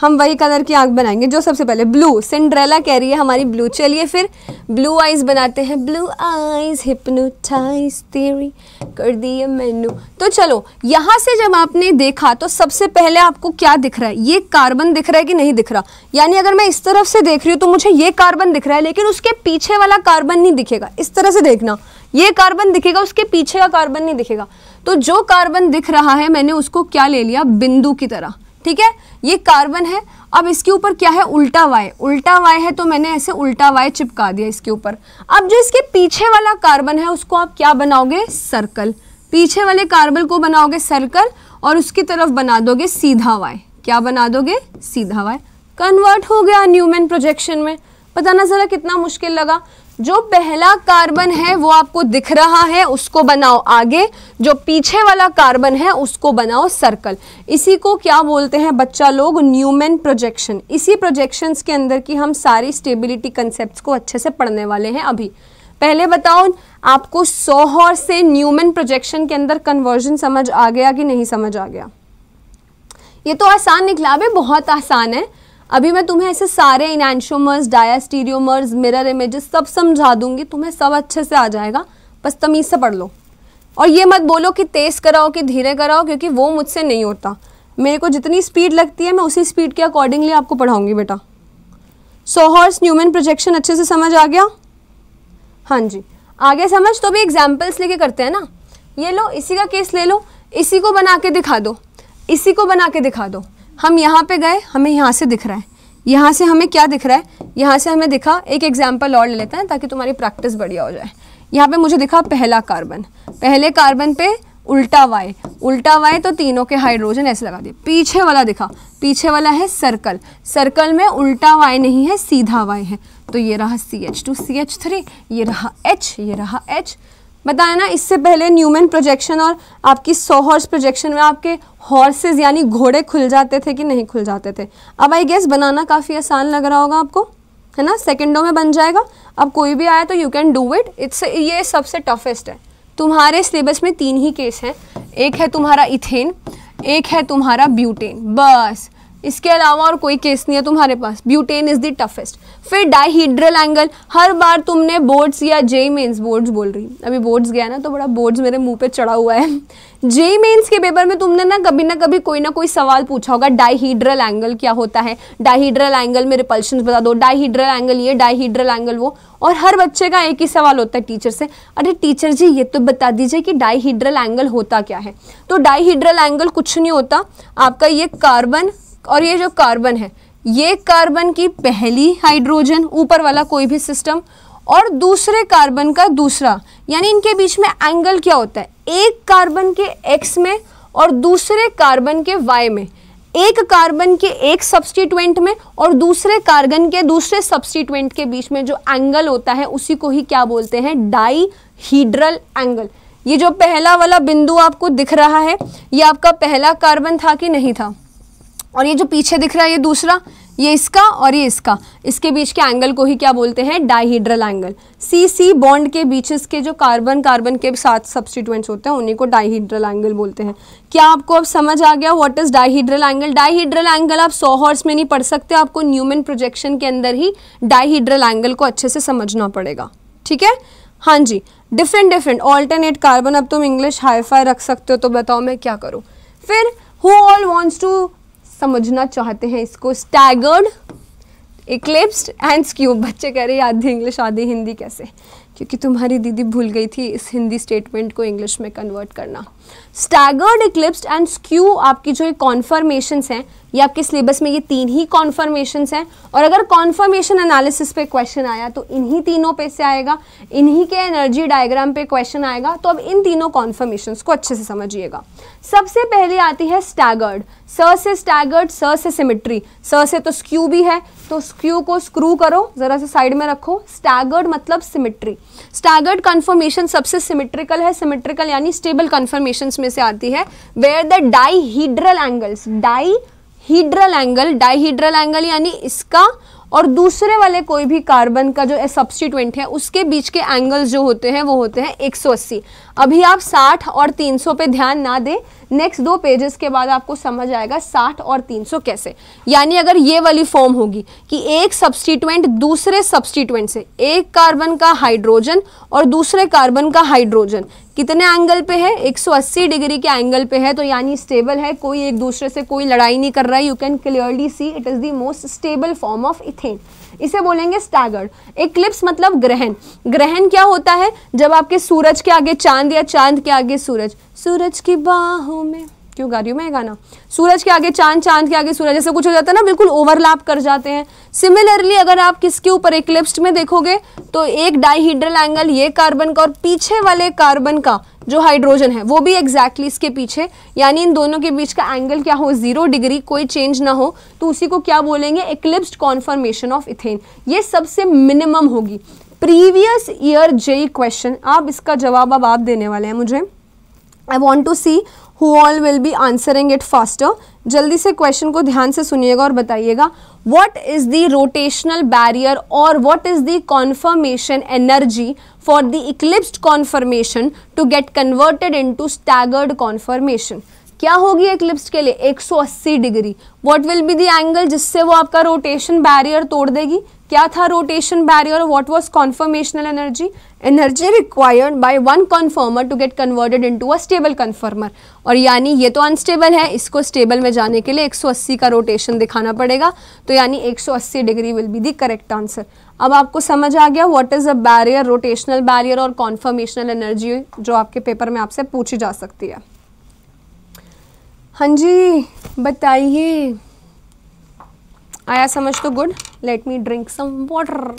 हम वही कलर की आँख बनाएंगे जो सबसे पहले ब्लू सिंड्रेला कह रही है हमारी ब्लू चलिए फिर ब्लू आइज बनाते हैं ब्लू आइज हिप्नोटाइज तेरी कर दिए मैनू तो चलो यहाँ से जब आपने देखा तो सबसे पहले आपको क्या दिख रहा है ये कार्बन दिख रहा है कि नहीं दिख रहा यानी अगर मैं इस तरफ से देख रही हूँ तो मुझे ये कार्बन दिख रहा है लेकिन उसके पीछे वाला कार्बन नहीं दिखेगा इस तरह से देखना ये कार्बन दिखेगा उसके पीछे का कार्बन नहीं दिखेगा तो जो कार्बन दिख रहा है मैंने उसको क्या ले लिया बिंदु की तरह ठीक है ये कार्बन है अब इसके ऊपर क्या है उल्टा वाई उल्टा वाई है तो मैंने ऐसे उल्टा वाई चिपका दिया इसके ऊपर अब जो इसके पीछे वाला कार्बन है उसको आप क्या बनाओगे सर्कल पीछे वाले कार्बन को बनाओगे सर्कल और उसकी तरफ बना दोगे सीधा वाई क्या बना दोगे सीधा वाई कन्वर्ट हो गया न्यूमैन प्रोजेक्शन में पता ना ज़रा कितना मुश्किल लगा जो पहला कार्बन है वो आपको दिख रहा है उसको बनाओ आगे जो पीछे वाला कार्बन है उसको बनाओ सर्कल इसी को क्या बोलते हैं बच्चा लोग न्यूमेन प्रोजेक्शन इसी प्रोजेक्शंस के अंदर की हम सारी स्टेबिलिटी कंसेप्ट को अच्छे से पढ़ने वाले हैं अभी पहले बताओ आपको सोहर से न्यूमेन प्रोजेक्शन के अंदर कन्वर्जन समझ आ गया कि नहीं समझ आ गया ये तो आसान निकला है बहुत आसान है अभी मैं तुम्हें ऐसे सारे इनैंशोमर्स डायास्टीरियोमर्स मिरर इमेजेस सब समझा दूंगी तुम्हें सब अच्छे से आ जाएगा बस तमीज़ से पढ़ लो और ये मत बोलो कि तेज़ कराओ कि धीरे कराओ क्योंकि वो मुझसे नहीं होता मेरे को जितनी स्पीड लगती है मैं उसी स्पीड के अकॉर्डिंगली आपको पढ़ाऊँगी बेटा सो हॉर्स न्यूमन प्रोजेक्शन अच्छे से समझ आ गया हाँ जी आगे समझ तो भी एग्जाम्पल्स लेके करते हैं ना ये लो इसी का केस ले लो इसी को बना के दिखा दो इसी को बना के दिखा दो हम यहाँ पे गए हमें यहाँ से दिख रहा है यहाँ से हमें क्या दिख रहा है यहाँ से हमें दिखा एक एग्जाम्पल और ले लेते हैं ताकि तुम्हारी प्रैक्टिस बढ़िया हो जाए यहाँ पे मुझे दिखा पहला कार्बन पहले कार्बन पे उल्टा वाई उल्टा वाई तो तीनों के हाइड्रोजन ऐसे लगा दिए पीछे वाला दिखा पीछे वाला है सर्कल सर्कल में उल्टा वाई नहीं है सीधा वाई है तो ये रहा C H two C H three ये रहा एच ये रहा एच बताया ना इससे पहले न्यूमैन प्रोजेक्शन और आपकी सो हॉर्स प्रोजेक्शन में आपके हॉर्सेज यानी घोड़े खुल जाते थे कि नहीं खुल जाते थे अब आई गेस बनाना काफ़ी आसान लग रहा होगा आपको है ना सेकेंडों में बन जाएगा अब कोई भी आया तो you can do it it's ये सबसे टफेस्ट है तुम्हारे सिलेबस में तीन ही केस हैं एक है तुम्हारा इथेन एक है तुम्हारा ब्यूटेन बस इसके अलावा और कोई केस नहीं है तुम्हारे पास ब्यूटेन इज़ द टफेस्ट फिर डाईहीड्रल एंगल हर बार तुमने बोर्ड्स या जे मेन्स बोर्ड्स बोल रही अभी बोर्ड्स गया ना तो बड़ा बोर्ड्स मेरे मुंह पे चढ़ा हुआ है जे मेन्स के पेपर में तुमने ना कभी ना कभी कोई ना कोई सवाल पूछा होगा डाईहीड्रल एंगल क्या होता है डाईहीड्रल एंगल में रिपल्शन बता दो डाईहीड्रल एंगल ये डाईहीड्रल एंगल वो और हर बच्चे का एक ही सवाल होता है टीचर से अरे टीचर जी ये तो बता दीजिए कि डाईहीड्रल एंगल होता क्या है तो डाईहीड्रल एंगल कुछ नहीं होता आपका ये कार्बन और ये जो कार्बन है ये कार्बन की पहली हाइड्रोजन ऊपर वाला कोई भी सिस्टम और दूसरे कार्बन का दूसरा यानी इनके बीच में एंगल क्या होता है एक कार्बन के एक्स में और दूसरे कार्बन के वाई में एक कार्बन के एक सब्सटीट्यूएंट में और दूसरे कार्बन के दूसरे सब्सटीट्यूएंट के बीच में जो एंगल होता है उसी को ही क्या बोलते हैं डाईहीड्रल एंगल ये जो पहला वाला बिंदु आपको दिख रहा है ये आपका पहला कार्बन था कि नहीं था और ये जो पीछे दिख रहा है ये दूसरा ये इसका और ये इसका इसके बीच के एंगल को ही क्या बोलते हैं dihedral angle C C bond के बीचेस के जो कार्बन कार्बन के साथ सब्सटीट्यूएंट्स होते हैं उन्हीं को डाइहीड्रल एंगल बोलते हैं क्या आपको अब समझ आ गया what is dihedral angle dihedral angle आप सौ हॉर्स में नहीं पढ़ सकते आपको न्यूमन प्रोजेक्शन के अंदर ही डाइहीड्रल एंगल को अच्छे से समझना पड़ेगा ठीक है हाँ जी डिफरेंट डिफरेंट ऑल्टरनेट कार्बन अब तुम इंग्लिश हाई रख सकते हो तो बताओ मैं क्या करूँ फिर हु ऑल वॉन्ट्स टू समझना चाहते हैं इसको स्टैगर्ड इक्लिप्स्ड एंड स्क्यू बच्चे कह रहे आधी इंग्लिश आधी हिंदी कैसे क्योंकि तुम्हारी दीदी भूल गई थी इस हिंदी स्टेटमेंट को इंग्लिश में कन्वर्ट करना स्टैगर्ड इक्लिप्स एंड स्क्यू आपकी जो कॉन्फर्मेशन हैं ये आपके सिलेबस में ये तीन ही कॉन्फर्मेशन हैं और अगर कॉन्फर्मेशन एनालिसिस पे क्वेश्चन आया तो इन्हीं तीनों पे से आएगा इन्हीं के एनर्जी डायग्राम पे क्वेश्चन आएगा तो अब इन तीनों कॉन्फर्मेशन को अच्छे से समझिएगा सबसे पहले आती है स्टैगर्ड स से स्टैगर्ड स से सिमिट्री स से तो स्क्यू भी है तो स्क्यू को स्क्रू करो ज़रा से साइड में रखो स्टैगर्ड मतलब सिमिट्री स्टैगर्ड कन्फर्मेशन सबसे सिमेट्रिकल है सिमेट्रिकल यानी स्टेबल कन्फर्मेशन में से आती है where the dihedral angles dihedral angle dihedral angle यानी इसका और दूसरे वाले कोई भी कार्बन का जो सब्सटीट्यूंट है उसके बीच के एंगल्स जो होते हैं वो होते हैं 180 अभी आप 60 और 300 पे ध्यान ना दें नेक्स्ट दो पेजेस के बाद आपको समझ आएगा 60 और 300 कैसे यानी अगर ये वाली फॉर्म होगी कि एक सब्सटीट्यूंट दूसरे सब्सटीट्यूंट से एक कार्बन का हाइड्रोजन और दूसरे कार्बन का हाइड्रोजन कितने एंगल पे है 180 डिग्री के एंगल पे है तो यानी स्टेबल है कोई एक दूसरे से कोई लड़ाई नहीं कर रहा है you can clearly see it is the most stable form of ethane इसे बोलेंगे स्टैगर्ड इक्लिप्स मतलब ग्रहण ग्रहण क्या होता है जब आपके सूरज के आगे चांद या चांद के आगे सूरज सूरज की बाहों में क्यों गा रही हूँ मैं गाना सूरज के आगे चांद चांद के आगे सूरज जैसे कुछ हो जाता है ना बिल्कुल ओवरलैप कर जाते हैं सिमिलरली अगर आप किसके ऊपर एक्लिप्स में देखोगे तो एक डाईहीड्रल एंगल ये कार्बन का और पीछे वाले कार्बन का जो हाइड्रोजन है वो भी एग्जैक्टली exactly इसके पीछे यानी इन दोनों के बीच का एंगल क्या हो जीरो डिग्री कोई चेंज ना हो तो उसी को क्या बोलेंगे एक्लिप्स्ड कॉन्फर्मेशन ऑफ इथेन ये सबसे मिनिमम होगी प्रीवियस ईयर जेई क्वेश्चन आप इसका जवाब अब आप देने वाले हैं मुझे I want to see who all will be answering it faster जल्दी से क्वेश्चन को ध्यान से सुनिएगा और बताइएगा what is the rotational barrier और what is the conformation energy for the eclipsed conformation to get converted into staggered conformation क्या होगी एक्लिप्स के लिए 180 degree what will be the angle जिससे वो आपका रोटेशन बैरियर तोड़ देगी क्या था rotation barrier what was conformational energy energy required by one conformer to get converted into a stable conformer और यानी ये तो अनस्टेबल है इसको स्टेबल में जाने के लिए 180 का रोटेशन दिखाना पड़ेगा तो यानी 180 degree will be the correct answer अब आपको समझ आ गया what is a barrier rotational barrier और कॉन्फर्मेशनल एनर्जी जो आपके पेपर में आपसे पूछी जा सकती है हाँ जी बताइए आया समझ तो good let me drink some water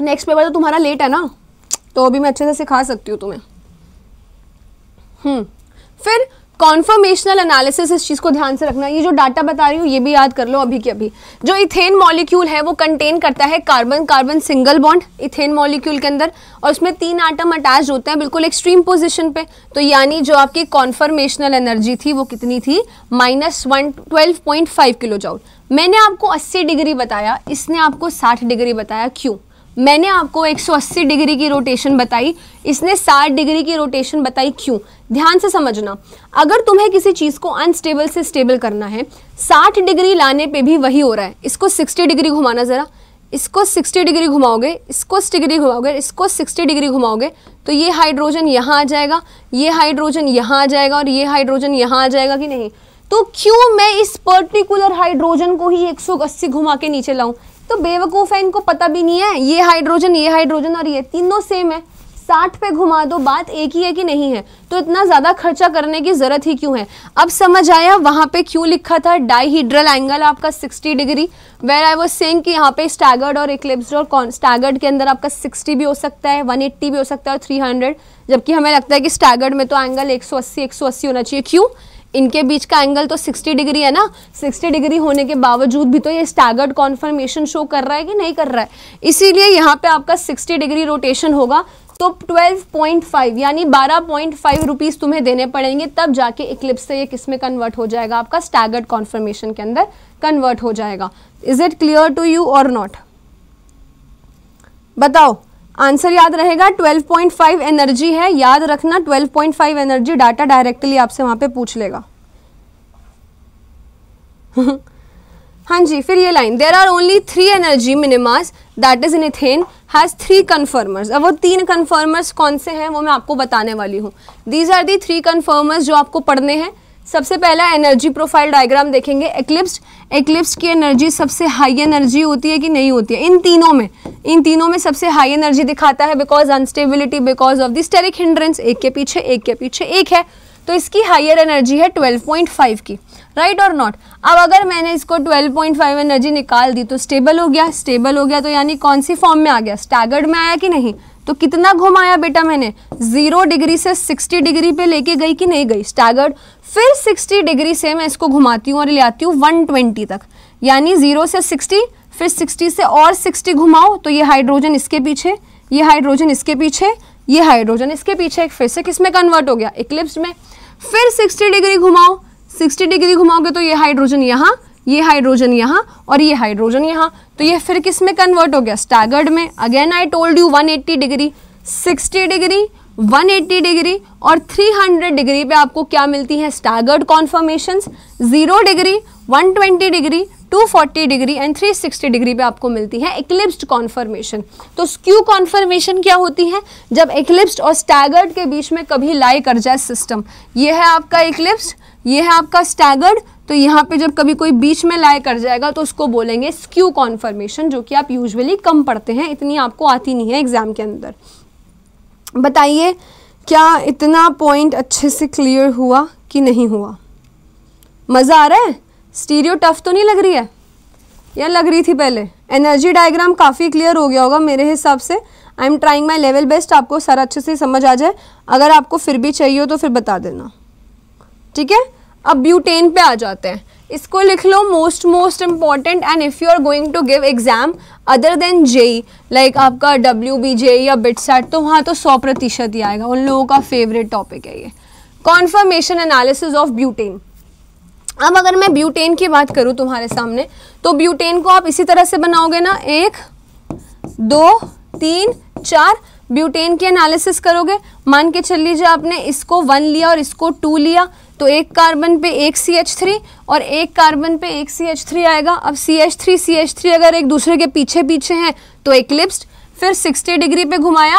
next paper तो तुम्हारा लेट है ना तो अभी मैं अच्छे से सिखा सकती हूँ तुम्हें हम्म फिर कॉन्फर्मेशनल एनालिसिस इस चीज़ को ध्यान से रखना ये जो डाटा बता रही हूँ ये भी याद कर लो अभी के अभी जो इथेन मॉलिक्यूल है वो कंटेन करता है carbon carbon single bond ethane molecule के अंदर और उसमें तीन आटम अटैच होते हैं बिल्कुल एक्सट्रीम पोजिशन पे तो यानी जो आपकी कॉन्फर्मेशनल एनर्जी थी वो कितनी थी minus one twelve point five kilo जाऊ मैंने आपको अस्सी डिग्री बताया इसने आपको साठ डिग्री बताया क्यों मैंने आपको 180 डिग्री की रोटेशन बताई इसने 60 डिग्री की रोटेशन बताई क्यों ध्यान से समझना अगर तुम्हें किसी चीज़ को अनस्टेबल से स्टेबल करना है 60 डिग्री लाने पे भी वही हो रहा है इसको 60 डिग्री घुमाना ज़रा इसको 60 डिग्री घुमाओगे इसको डिग्री घुमाओगे इसको 60 डिग्री घुमाओगे तो ये हाइड्रोजन यहाँ आ जाएगा ये हाइड्रोजन यहाँ आ जाएगा और ये हाइड्रोजन यहाँ आ जाएगा कि नहीं तो क्यों मैं इस पर्टिकुलर हाइड्रोजन को ही 180 घुमा के नीचे लाऊं तो बेवकूफ़ है इनको पता भी नहीं है ये हाइड्रोजन ये हाइड्रोजन और ये तीनों सेम है साठ पे घुमा दो बात एक ही है कि नहीं है तो इतना ज़्यादा खर्चा करने की ज़रूरत ही क्यों है अब समझ आया वहां पे क्यों लिखा था डाईहीड्रल एंगल आपका 60 degree where I was saying कि यहाँ पे स्टैगर्ड और इक्लिप्स और कौन स्टैगर्ड के अंदर आपका 60 भी हो सकता है 180 भी हो सकता है और 300 जबकि हमें लगता है कि स्टैगर्ड में तो एंगल 180 180 होना चाहिए क्यों इनके बीच का एंगल तो 60 डिग्री है ना 60 डिग्री होने के बावजूद भी तो ये स्टैगर्ड कॉन्फर्मेशन शो कर रहा है कि नहीं कर रहा है इसीलिए यहाँ पे आपका 60 डिग्री रोटेशन होगा तो 12.5 यानी 12.5 पॉइंट तुम्हें देने पड़ेंगे तब जाके इक्लिप्स से ये किस में कन्वर्ट हो जाएगा आपका स्टैगर्ड कॉन्फर्मेशन के अंदर कन्वर्ट हो जाएगा is it clear to you और नॉट बताओ आंसर याद रहेगा 12.5 एनर्जी है याद रखना 12.5 एनर्जी डाटा डायरेक्टली आपसे वहां पे पूछ लेगा हाँ जी फिर ये line there are only three energy minimas that is in ethane has three conformers अब वो तीन कन्फर्मर्स कौन से हैं वो मैं आपको बताने वाली हूँ these are the three conformers जो आपको पढ़ने हैं सबसे पहला एनर्जी प्रोफाइल डायग्राम देखेंगे एक्लिप्स एक्लिप्स की एनर्जी सबसे हाई एनर्जी होती है कि नहीं होती है इन तीनों में इन तीनों में सबसे हाई एनर्जी दिखाता है because unstability because of the steric hindrance एक के पीछे एक के पीछे एक है तो इसकी हाइयर एनर्जी है 12.5 की राइट और नॉट अब अगर मैंने इसको 12.5 एनर्जी निकाल दी तो स्टेबल हो गया स्टेबल हो गया तो यानी कौन सी फॉर्म में आ गया स्टैगर्ड में आया कि नहीं तो कितना घुमाया बेटा मैंने जीरो डिग्री से सिक्सटी डिग्री पे लेके गई कि नहीं गई स्टैगर्ड फिर सिक्सटी डिग्री से मैं इसको घुमाती हूँ और ले आती हूँ वन ट्वेंटी तक यानी जीरो से सिक्सटी फिर सिक्सटी से और सिक्सटी घुमाओ तो ये हाइड्रोजन इसके पीछे ये हाइड्रोजन इसके पीछे ये हाइड्रोजन इसके पीछे फिर से किस में कन्वर्ट हो गया इक्लिप्स में फिर सिक्सटी डिग्री घुमाओ सिक्सटी डिग्री घुमाओगे तो ये हाइड्रोजन यहाँ ये हाइड्रोजन यहाँ और ये हाइड्रोजन यहाँ तो ये फिर किस में कन्वर्ट हो गया स्टैगर्ड में again I told you 180 degree 60 degree 180 degree और 300 डिग्री पे आपको क्या मिलती है staggered conformation zero degree 120 degree 240 degree and 360 degree पे आपको मिलती है इक्लिप्स्ड कॉन्फर्मेशन तो स्क्यू कॉन्फर्मेशन क्या होती है जब इक्लिप्स्ड और स्टैगर्ड के बीच में कभी लाई कर जाए सिस्टम ये है आपका इक्लिप्स ये है आपका स्टैगर्ड तो यहाँ पे जब कभी कोई बीच में लाए कर जाएगा तो उसको बोलेंगे स्क्यू कॉन्फर्मेशन जो कि आप यूजुअली कम पढ़ते हैं इतनी आपको आती नहीं है एग्ज़ाम के अंदर बताइए क्या इतना पॉइंट अच्छे से क्लियर हुआ कि नहीं हुआ मज़ा आ रहा है स्टीरियो टफ तो नहीं लग रही है या लग रही थी पहले एनर्जी डायग्राम काफ़ी क्लियर हो गया होगा मेरे हिसाब से I am trying my level best आपको सारा अच्छे से समझ आ जाए अगर आपको फिर भी चाहिए हो तो फिर बता देना ठीक है अब ब्यूटेन पे आ जाते हैं इसको लिख लो most most important and if you are going to give exam other than JEE like आपका डब्ल्यू बी जे या सेट तो वहाँ तो सौ प्रतिशत ही आएगा उन लोगों का फेवरेट टॉपिक है ये कॉन्फर्मेशन एनालिसिस ऑफ ब्यूटेन अब अगर मैं ब्यूटेन की बात करूँ तुम्हारे सामने तो ब्यूटेन को आप इसी तरह से बनाओगे ना एक दो तीन चार ब्यूटेन की एनालिसिस करोगे मान के चल लीजिए आपने इसको वन लिया और इसको टू लिया तो एक कार्बन पे एक सी एच थ्री और एक कार्बन पे एक सी एच थ्री आएगा अब C H three C H three अगर एक दूसरे के पीछे पीछे हैं तो एक फिर 60 डिग्री पे घुमाया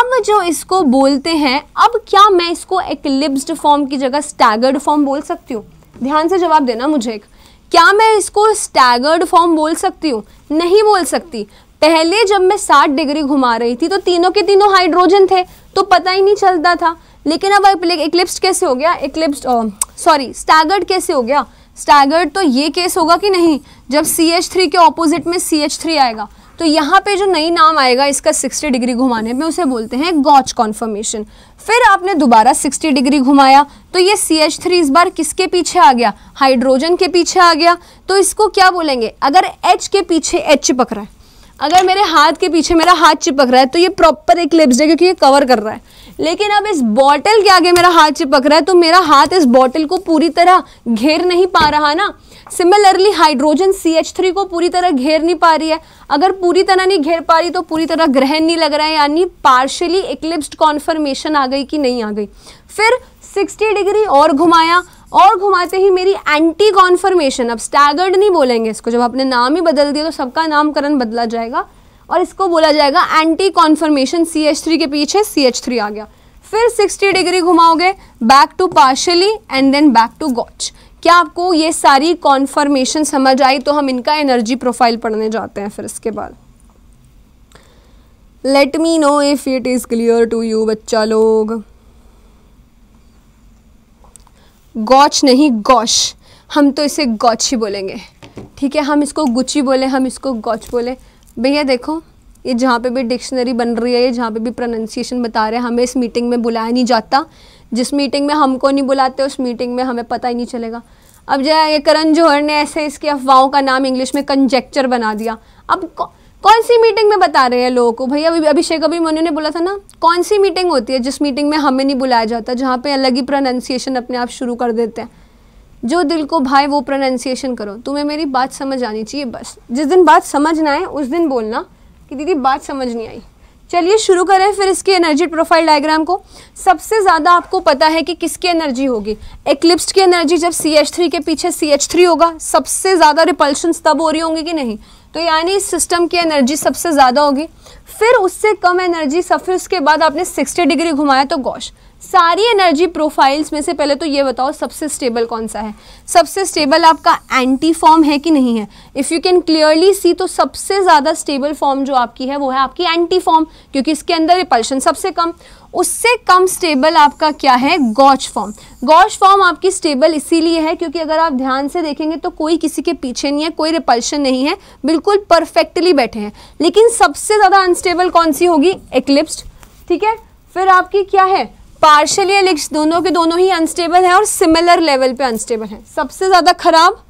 अब जो इसको बोलते हैं अब क्या मैं इसको एक फॉर्म की जगह स्टैगर्ड फॉर्म बोल सकती हूँ ध्यान से जवाब देना मुझे एक क्या मैं इसको स्टैगर्ड फॉर्म बोल सकती हूँ नहीं बोल सकती पहले जब मैं 60 डिग्री घुमा रही थी तो तीनों के तीनों हाइड्रोजन थे तो पता ही नहीं चलता था लेकिन अब इक्लिप्स कैसे हो गया इक्लिप्स सॉरी स्टैगर्ड कैसे हो गया स्टैगर्ड तो ये केस होगा कि नहीं जब सी एच थ्री के ऑपोजिट में सी एच थ्री आएगा तो यहाँ पे जो नई नाम आएगा इसका 60 डिग्री घुमाने में उसे बोलते हैं गॉच कॉन्फर्मेशन फिर आपने दोबारा 60 डिग्री घुमाया तो ये सी एच थ्री इस बार किसके पीछे आ गया हाइड्रोजन के पीछे आ गया तो इसको क्या बोलेंगे अगर एच के पीछे एच पकड़ा है अगर मेरे हाथ के पीछे मेरा हाथ चिपक रहा है तो ये प्रॉपर एक लिप्स है क्योंकि ये कवर कर रहा है लेकिन अब इस बॉटल के आगे मेरा हाथ चिपक रहा है तो मेरा हाथ इस बॉटल को पूरी तरह घेर नहीं पा रहा ना similarly hydrogen C H three को पूरी तरह घेर नहीं पा रही है अगर पूरी तरह नहीं घेर पा रही तो पूरी तरह ग्रहण नहीं लग रहा है यानी पार्शली एक्लिप्स कॉन्फर्मेशन आ गई कि नहीं आ गई फिर 60 डिग्री और घुमाया और घुमाते ही मेरी एंटी कॉन्फर्मेशन अब स्टैगर्ड नहीं बोलेंगे इसको जब आपने नाम ही बदल दिया तो सबका नामकरण बदला जाएगा और इसको बोला जाएगा anti conformation C H three के पीछे सी एच थ्री आ गया फिर 60 डिग्री घुमाओगे back to partially and then back to gauche क्या आपको ये सारी कॉन्फर्मेशन समझ आई तो हम इनका एनर्जी प्रोफाइल पढ़ने जाते हैं फिर इसके बाद let me know if it is clear to you बच्चा लोग गौच नहीं गौश हम तो इसे गौच ही बोलेंगे ठीक है हम इसको गुची बोले हम इसको गौच बोले भैया देखो ये जहाँ पे भी डिक्शनरी बन रही है ये जहाँ पे भी प्रोनाउंसिएशन बता रहे हैं हमें इस मीटिंग में बुलाया नहीं जाता जिस मीटिंग में हमको नहीं बुलाते उस मीटिंग में हमें पता ही नहीं चलेगा अब जो ये करण जौहर ने ऐसे इसकी अफवाहों का नाम इंग्लिश में कंजेक्चर बना दिया अब कौन सी मीटिंग में बता रहे हैं लोगों को भैया अभी अभिषेक मनु ने बोला था ना कौन सी मीटिंग होती है जिस मीटिंग में हमें नहीं बुलाया जाता जहाँ पे अलग ही प्रोनाउंसिएशन अपने आप शुरू कर देते हैं जो दिल को भाई वो प्रोनाउंसिएशन करो तुम्हें मेरी बात समझ आनी चाहिए बस जिस दिन बात समझ ना आए उस दिन बोलना कि दीदी बात समझ नहीं आई चलिए शुरू करें फिर इसकी एनर्जी प्रोफाइल डायग्राम को सबसे ज़्यादा आपको पता है कि किसकी एनर्जी होगी एक्लिप्स की एनर्जी जब सी एच थ्री के पीछे सी एच थ्री होगा सबसे ज़्यादा रिपल्शन तब हो रही होंगी कि नहीं तो यानी इस सिस्टम की एनर्जी सबसे ज़्यादा होगी फिर उससे कम एनर्जी सब फिर उसके बाद आपने 60 डिग्री घुमाया तो गौश सारी एनर्जी प्रोफाइल्स में से पहले तो ये बताओ सबसे स्टेबल कौन सा है सबसे स्टेबल आपका एंटी फॉर्म है कि नहीं है if you can clearly see तो सबसे ज़्यादा स्टेबल फॉर्म जो आपकी है वो है आपकी एंटी फॉर्म क्योंकि इसके अंदर रिपल्शन सबसे कम उससे कम स्टेबल आपका क्या है गॉच फॉर्म गॉच फॉर्म आपकी स्टेबल इसीलिए है क्योंकि अगर आप ध्यान से देखेंगे तो कोई किसी के पीछे नहीं है कोई रिपल्शन नहीं है बिल्कुल परफेक्टली बैठे हैं लेकिन सबसे ज़्यादा अनस्टेबल कौन सी होगी एक्लिप्स ठीक है फिर आपकी क्या है पार्शल या दोनों के दोनों ही अनस्टेबल हैं और सिमिलर लेवल पे अनस्टेबल हैं सबसे ज़्यादा खराब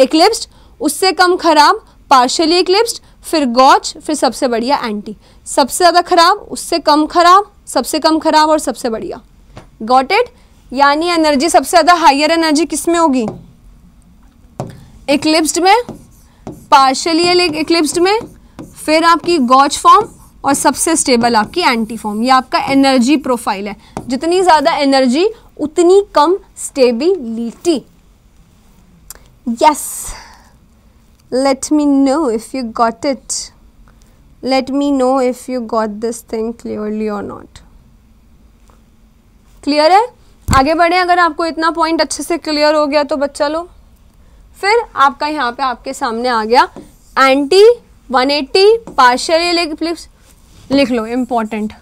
एक्लिप्स्ड उससे कम खराब पार्शली एक्लिप्स्ड फिर गॉच फिर सबसे बढ़िया एंटी सबसे ज़्यादा खराब उससे कम खराब सबसे कम खराब और सबसे बढ़िया गॉट इट यानी एनर्जी सबसे ज़्यादा हाइयर एनर्जी किस में होगी एक्लिप्स्ड में पार्शली एक्लिप्स्ड में फिर आपकी गॉच फॉर्म और सबसे स्टेबल आपकी एंटी फॉर्म ये आपका एनर्जी प्रोफाइल है जितनी ज़्यादा एनर्जी उतनी कम stability yes let me know if you got it let me know if you got this thing clearly और नॉट क्लियर है आगे बढ़े अगर आपको इतना पॉइंट अच्छे से क्लियर हो गया तो बच्चा लो फिर आपका यहाँ पे आपके सामने आ गया एंटी 180 एट्टी पार्शियल लिख लो इंपॉर्टेंट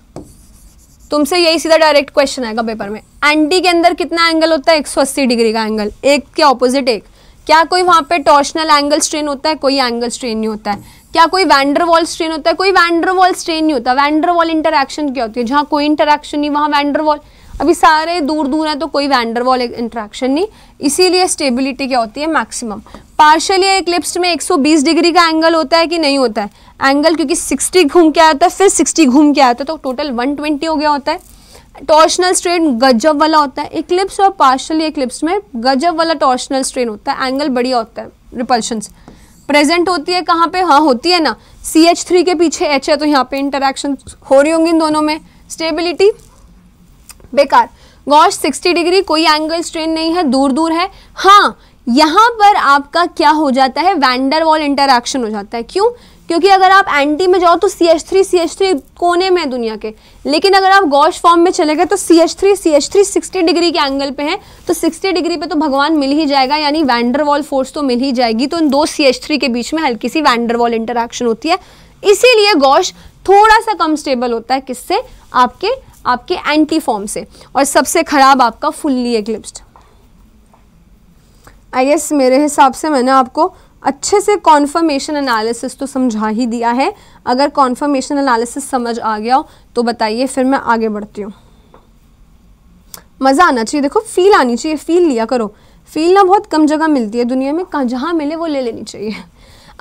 तुमसे यही सीधा डायरेक्ट क्वेश्चन आएगा पेपर में एंटी के अंदर कितना एंगल होता है एक सौ अस्सी डिग्री का एंगल एक के ऑपोजिट एक क्या कोई वहाँ पे टॉर्शनल एंगल स्ट्रेन होता है कोई एंगल स्ट्रेन नहीं होता है क्या कोई वैंडरवॉल स्ट्रेन होता है कोई वैंडरवॉल स्ट्रेन नहीं होता वैंडरवॉल इंटरेक्शन क्या होती है जहाँ कोई इंटरेक्शन नहीं वहाँ वैंडरवॉल अभी सारे दूर दूर हैं तो कोई वैंडरवॉल इंट्रैक्शन नहीं इसीलिए स्टेबिलिटी क्या होती है मैक्सिमम पार्शली एक में 120 डिग्री का एंगल होता है कि नहीं होता है एंगल क्योंकि 60 घूम के आता है फिर 60 घूम के आता है तो टोटल 120 हो गया होता है टॉर्शनल स्ट्रेन गजब वाला होता है इक्लिप्स और पार्शली एक्लिप्स में गजब वाला टॉर्शनल स्ट्रेन होता है एंगल बढ़िया होता है रिपल्शन प्रेजेंट होती है कहाँ पे हाँ होती है ना सी एच थ्री के पीछे एच है तो यहाँ पे इंटरेक्शन हो रही होंगी इन दोनों में स्टेबिलिटी बेकार गॉश 60 डिग्री कोई एंगल स्ट्रेन नहीं है दूर दूर है हाँ यहाँ पर आपका क्या हो जाता है वैंडर वॉल इंटरक्शन हो जाता है क्यों क्योंकि अगर आप एंटी में जाओ तो C H three C H three कोने में है दुनिया के लेकिन अगर आप गॉश फॉर्म में चले गए तो C H three C H three sixty degree के एंगल पे है तो सिक्सटी डिग्री पे तो भगवान मिल ही जाएगा यानी वैंडर वॉल फोर्स तो मिल ही जाएगी तो इन दो सी एच थ्री के बीच में हल्की सी वैंडर वॉल इंटरेक्शन होती है इसीलिए गॉश थोड़ा सा कम स्टेबल होता है किससे आपके आपके एंटी फॉर्म से और सबसे ख़राब आपका फुल्ली एक्लिप्स्ड आई गेस मेरे हिसाब से मैंने आपको अच्छे से कॉन्फर्मेशन एनालिसिस तो समझा ही दिया है अगर कॉन्फर्मेशन एनालिसिस समझ आ गया हो तो बताइए फिर मैं आगे बढ़ती हूँ मज़ा आना चाहिए देखो फील आनी चाहिए फील लिया करो फील ना बहुत कम जगह मिलती है दुनिया में कहाँ जहाँ मिले वो ले लेनी चाहिए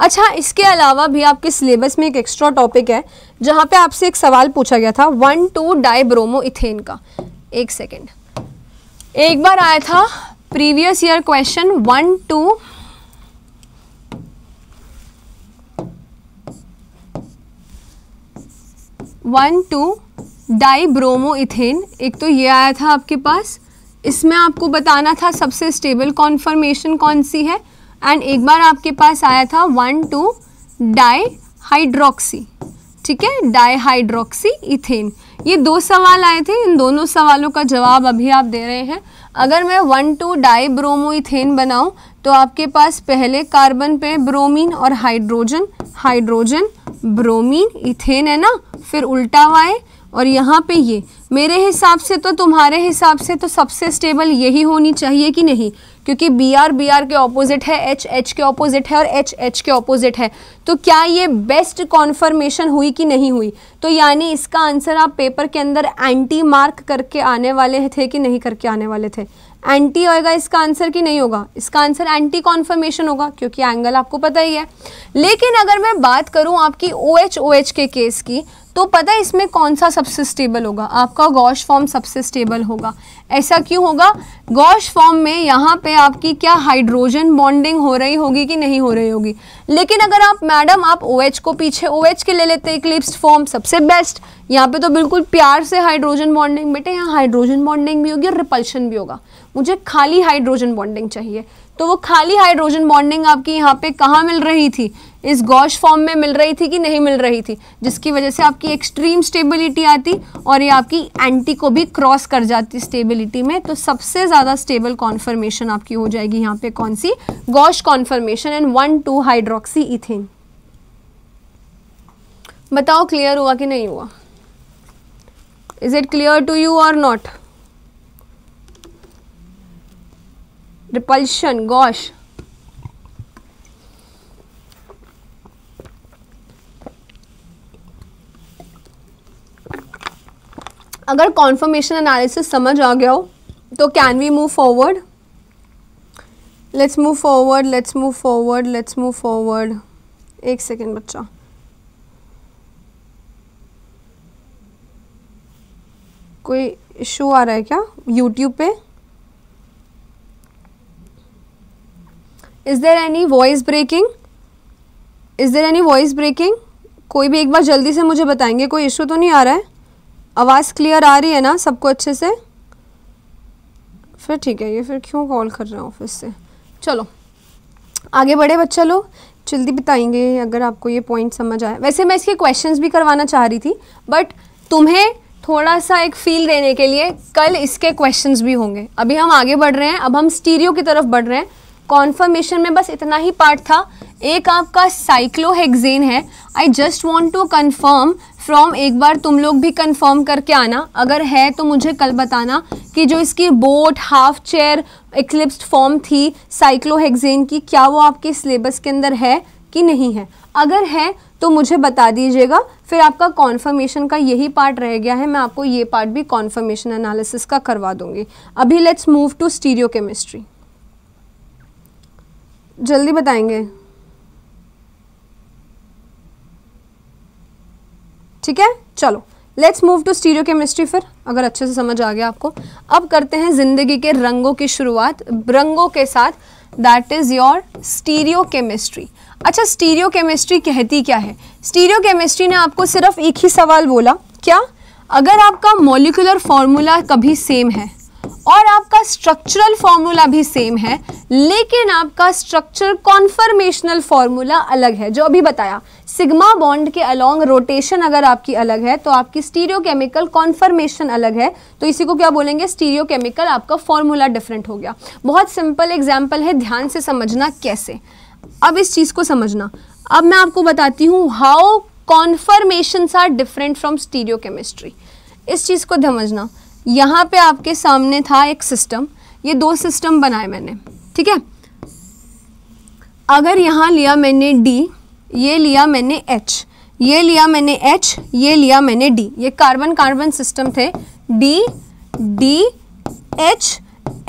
अच्छा इसके अलावा भी आपके सिलेबस में एक एक्स्ट्रा टॉपिक है जहाँ पे आपसे एक सवाल पूछा गया था वन टू डाइब्रोमो इथेन का एक सेकेंड एक बार आया था previous year question one two one two dibromo ethane एक तो ये आया था आपके पास इसमें आपको बताना था सबसे स्टेबल कॉन्फर्मेशन कौन सी है एंड एक बार आपके पास आया था वन टू डाई हाइड्रोक्सी ठीक है डाईहाइड्रोक्सी इथेन ये दो सवाल आए थे इन दोनों सवालों का जवाब अभी आप दे रहे हैं अगर मैं one two di bromo ethane बनाऊँ तो आपके पास पहले कार्बन पे ब्रोमीन और हाइड्रोजन हाइड्रोजन ब्रोमीन इथेन है ना फिर उल्टा वाए और यहाँ पे ये मेरे हिसाब से तो तुम्हारे हिसाब से तो सबसे स्टेबल यही होनी चाहिए कि नहीं क्योंकि बी आर बी आर के ऑपोजिट है एच एच के ऑपोजिट है और एच एच के ऑपोजिट है तो क्या ये बेस्ट कॉन्फर्मेशन हुई कि नहीं हुई तो यानी इसका आंसर आप पेपर के अंदर एंटी मार्क करके आने वाले थे कि नहीं करके आने वाले थे एंटी होएगा इसका आंसर कि नहीं होगा इसका आंसर एंटी कॉन्फर्मेशन होगा क्योंकि एंगल आपको पता ही है लेकिन अगर मैं बात करूं आपकी ओ एच ओ एच के केस की तो पता है इसमें कौन सा सबसे स्टेबल होगा आपका गॉश फॉर्म सबसे स्टेबल होगा ऐसा क्यों होगा गॉश फॉर्म में यहाँ पे आपकी क्या हाइड्रोजन बॉन्डिंग हो रही होगी कि नहीं हो रही होगी लेकिन अगर आप मैडम आप ओ OH को पीछे ओ OH के ले लेते इक्लिप्स फॉर्म सबसे बेस्ट यहाँ पे तो बिल्कुल प्यार से हाइड्रोजन बॉन्डिंग बेटे यहाँ हाइड्रोजन बॉन्डिंग भी होगी और रिपल्शन भी होगा मुझे खाली हाइड्रोजन बॉन्डिंग चाहिए तो वो खाली हाइड्रोजन बॉन्डिंग आपकी यहाँ पे कहाँ मिल रही थी इस गॉश फॉर्म में मिल रही थी कि नहीं मिल रही थी जिसकी वजह से आपकी एक्सट्रीम स्टेबिलिटी आती और ये आपकी एंटी को भी क्रॉस कर जाती स्टेबिलिटी में तो सबसे ज़्यादा स्टेबल कॉन्फर्मेशन आपकी हो जाएगी यहाँ पे कौन सी gauche conformation and one two hydroxy ethane बताओ क्लियर हुआ कि नहीं हुआ is it clear to you और नॉट रिपल्शन गॉश अगर कॉन्फर्मेशन एनालिसिस समझ आ गया हो तो can we move forward let's move forward let's move forward let's move forward एक सेकेंड बच्चा कोई इशू आ रहा है क्या यूट्यूब पे is there any voice breaking is there any voice breaking कोई भी एक बार जल्दी से मुझे बताएंगे कोई इशू तो नहीं आ रहा है आवाज़ क्लियर आ रही है ना सबको अच्छे से फिर ठीक है ये फिर क्यों कॉल कर रहा हूँ ऑफिस से चलो आगे बढ़े बच्चा लोग जल्दी बताएंगे अगर आपको ये पॉइंट समझ आए वैसे मैं इसके क्वेश्चंस भी करवाना चाह रही थी बट तुम्हें थोड़ा सा एक फील देने के लिए कल इसके क्वेश्चंस भी होंगे अभी हम आगे बढ़ रहे हैं अब हम स्टीरियो की तरफ बढ़ रहे हैं कॉन्फर्मेशन में बस इतना ही पार्ट था एक आपका साइक्लोहेक्सेन है I just want to confirm from एक बार तुम लोग भी कन्फर्म करके आना अगर है तो मुझे कल बताना कि जो इसकी boat half chair eclipsed form थी साइक्लोहेक्सेन की क्या वो आपके सिलेबस के अंदर है कि नहीं है अगर है तो मुझे बता दीजिएगा फिर आपका कॉन्फर्मेशन का यही पार्ट रह गया है मैं आपको ये पार्ट भी कॉन्फर्मेशन एनालिसिस का करवा दूंगी अभी let's move to stereo chemistry जल्दी बताएंगे ठीक है चलो let's move to stereo chemistry फिर अगर अच्छे से समझ आ गया आपको अब करते हैं जिंदगी के रंगों की शुरुआत रंगों के साथ that is your stereo chemistry अच्छा स्टीरियो केमिस्ट्री कहती क्या है स्टीरियो केमिस्ट्री ने आपको सिर्फ एक ही सवाल बोला क्या अगर आपका मोलिकुलर फॉर्मूला कभी सेम है और आपका स्ट्रक्चरल फॉर्मूला भी सेम है लेकिन आपका स्ट्रक्चर कॉन्फर्मेशनल फॉर्मूला अलग है जो अभी बताया सिग्मा बॉन्ड के अलोंग रोटेशन अगर आपकी अलग है तो आपकी स्टीरियोकेमिकल कॉन्फर्मेशन अलग है तो इसी को क्या बोलेंगे स्टीरियोकेमिकल आपका फॉर्मूला डिफरेंट हो गया बहुत सिंपल एग्जाम्पल है ध्यान से समझना कैसे अब इस चीज़ को समझना अब मैं आपको बताती हूँ how conformation are different from stereo chemistry इस चीज़ को समझना यहाँ पे आपके सामने था एक सिस्टम ये दो सिस्टम बनाए मैंने ठीक है अगर यहाँ लिया मैंने डी ये लिया मैंने एच ये लिया मैंने एच ये लिया मैंने डी ये कार्बन कार्बन सिस्टम थे डी डी एच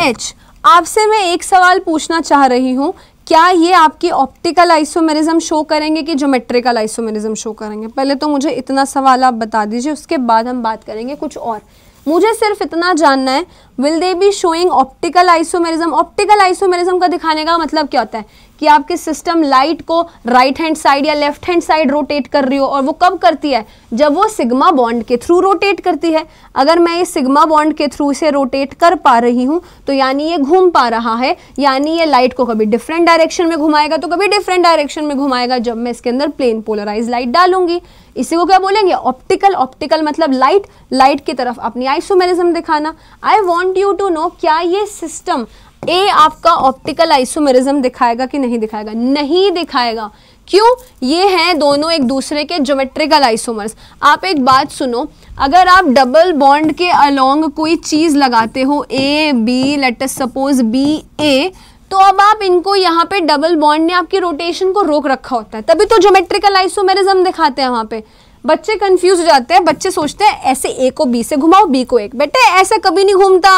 एच आपसे मैं एक सवाल पूछना चाह रही हूँ क्या ये आपकी ऑप्टिकल आइसोमेरिज्म शो करेंगे कि जोमेट्रिकल आइसोमेरिज्म शो करेंगे पहले तो मुझे इतना सवाल आप बता दीजिए उसके बाद हम बात करेंगे कुछ और मुझे सिर्फ इतना जानना है will they be showing optical isomerism optical isomerism का दिखाने का मतलब क्या होता है कि आपके सिस्टम लाइट को राइट हैंड साइड या लेफ्ट हैंड साइड रोटेट कर रही हो और वो कब करती है जब वो सिग्मा बॉन्ड के थ्रू रोटेट करती है अगर मैं ये सिग्मा बॉन्ड के थ्रू इसे रोटेट कर पा रही हूँ तो यानी ये घूम पा रहा है यानी ये लाइट को कभी डिफरेंट डायरेक्शन में घुमाएगा तो कभी डिफरेंट डायरेक्शन में घुमाएगा जब मैं इसके अंदर प्लेन पोलराइज लाइट डालूंगी इसी को क्या बोलेंगे ऑप्टिकल ऑप्टिकल मतलब लाइट लाइट की तरफ अपनी आइसोमेरिज्म दिखाना I want you to know क्या ये सिस्टम ए आपका ऑप्टिकल आइसोमेरिज्म दिखाएगा कि नहीं दिखाएगा नहीं दिखाएगा क्यों ये हैं दोनों एक दूसरे के ज्योमेट्रिकल आइसोमर्स आप एक बात सुनो अगर आप डबल बॉन्ड के अलोंग कोई चीज़ लगाते हो A B let suppose B A तो अब आप इनको यहाँ पे डबल बॉन्ड ने आपकी रोटेशन को रोक रखा होता है तभी तो ज्योमेट्रिकल आइसोमेरिज्म दिखाते हैं वहाँ पे बच्चे कंफ्यूज हो जाते हैं बच्चे सोचते हैं ऐसे ए को बी से घुमाओ बी को एक बेटे ऐसा कभी नहीं घूमता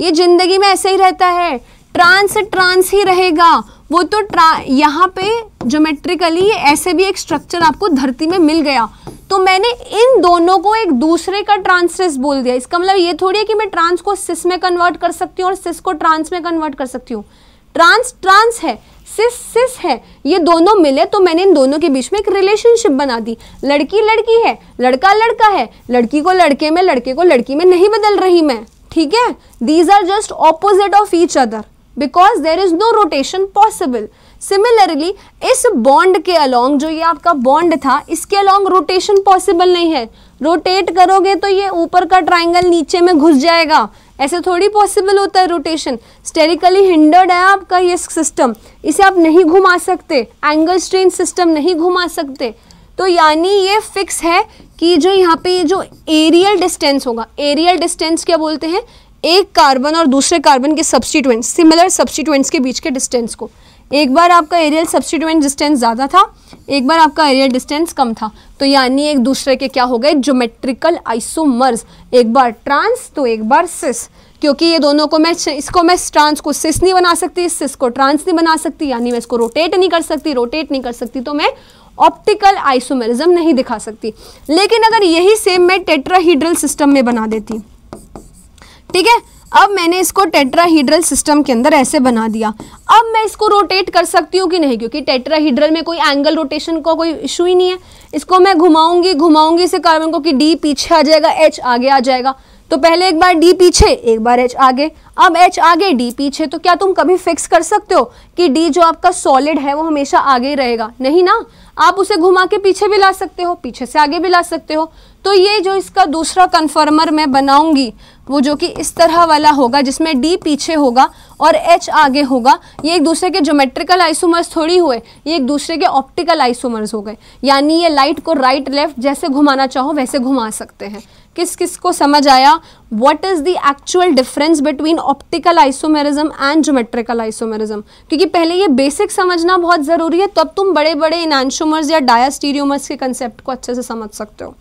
ये जिंदगी में ऐसे ही रहता है ट्रांस ट्रांस ही रहेगा वो तो ट्रा यहाँ पे जोमेट्रिकली ये ऐसे भी एक स्ट्रक्चर आपको धरती में मिल गया तो मैंने इन दोनों को एक दूसरे का ट्रांससिस बोल दिया इसका मतलब ये थोड़ी है कि मैं ट्रांस को सिस में कन्वर्ट कर सकती हूँ और सिस को ट्रांस में कन्वर्ट कर सकती हूँ ट्रांस ट्रांस है सिस सिस है ये दोनों मिले तो मैंने इन दोनों के बीच में एक रिलेशनशिप बना दी लड़की लड़की है लड़का लड़का है लड़की को लड़के में लड़के को लड़की में नहीं बदल रही मैं ठीक है these are just opposite of each other because there is no rotation possible similarly इस बॉन्ड के अलोंग जो ये आपका बॉन्ड था इसके अलोंग रोटेशन पॉसिबल नहीं है रोटेट करोगे तो ये ऊपर का ट्राइंगल नीचे में घुस जाएगा ऐसे थोड़ी पॉसिबल होता है रोटेशन स्टेरिकली हिंडर्ड है आपका ये सिस्टम इसे आप नहीं घुमा सकते एंगल स्ट्रेन सिस्टम नहीं घुमा सकते तो यानी ये फिक्स है कि जो यहाँ पे जो एरियल डिस्टेंस होगा एरियल डिस्टेंस क्या बोलते हैं एक कार्बन और दूसरे कार्बन के सब्सटीटेंट सिमिलर सब्सटीट्यूएंट्स के बीच के डिस्टेंस को एक बार आपका एरियल सब्सटीटेंट डिस्टेंस ज़्यादा था एक बार आपका एरियल डिस्टेंस कम था तो यानी एक दूसरे के क्या हो गए जोमेट्रिकल आइसोमर्स एक बार ट्रांस तो एक बार सिस क्योंकि ये दोनों को मैं इसको मैं ट्रांस को सिस नहीं बना सकती सिस को ट्रांस नहीं बना सकती यानी मैं इसको रोटेट नहीं कर सकती रोटेट नहीं कर सकती तो मैं ऑप्टिकल आइसोमेरिज्म नहीं दिखा सकती लेकिन अगर यही सेम मैं टेट्राहीड्रल सिस्टम में बना देती ठीक है अब मैंने इसको टेट्राहीड्रल सिस्टम के अंदर ऐसे बना दिया अब मैं इसको रोटेट कर सकती हूँ कि नहीं क्योंकि टेट्राहीड्रल में कोई एंगल रोटेशन का को कोई इशू ही नहीं है इसको मैं घुमाऊंगी घुमाऊंगी इसे कार्बन को कि डी पीछे आ जाएगा एच आगे आ जाएगा तो पहले एक बार डी पीछे एक बार एच आगे अब एच आगे डी पीछे तो क्या तुम कभी फिक्स कर सकते हो कि डी जो आपका सॉलिड है वो हमेशा आगे रहेगा नहीं ना आप उसे घुमा के पीछे भी ला सकते हो पीछे से आगे भी ला सकते हो तो ये जो इसका दूसरा कन्फर्मर मैं बनाऊंगी वो जो कि इस तरह वाला होगा जिसमें डी पीछे होगा और एच आगे होगा ये एक दूसरे के ज्योमेट्रिकल आइसोमर्स थोड़ी हुए ये एक दूसरे के ऑप्टिकल आइसोमर्स हो गए यानी ये लाइट को राइट लेफ्ट जैसे घुमाना चाहो वैसे घुमा सकते हैं किस किस को समझ आया what is the actual difference between optical isomerism and geometrical isomerism क्योंकि पहले ये बेसिक समझना बहुत ज़रूरी है तब तुम बड़े बड़े इनानशोमर्स या डायास्टीरियोमर्स के कंसेप्ट को अच्छे से समझ सकते हो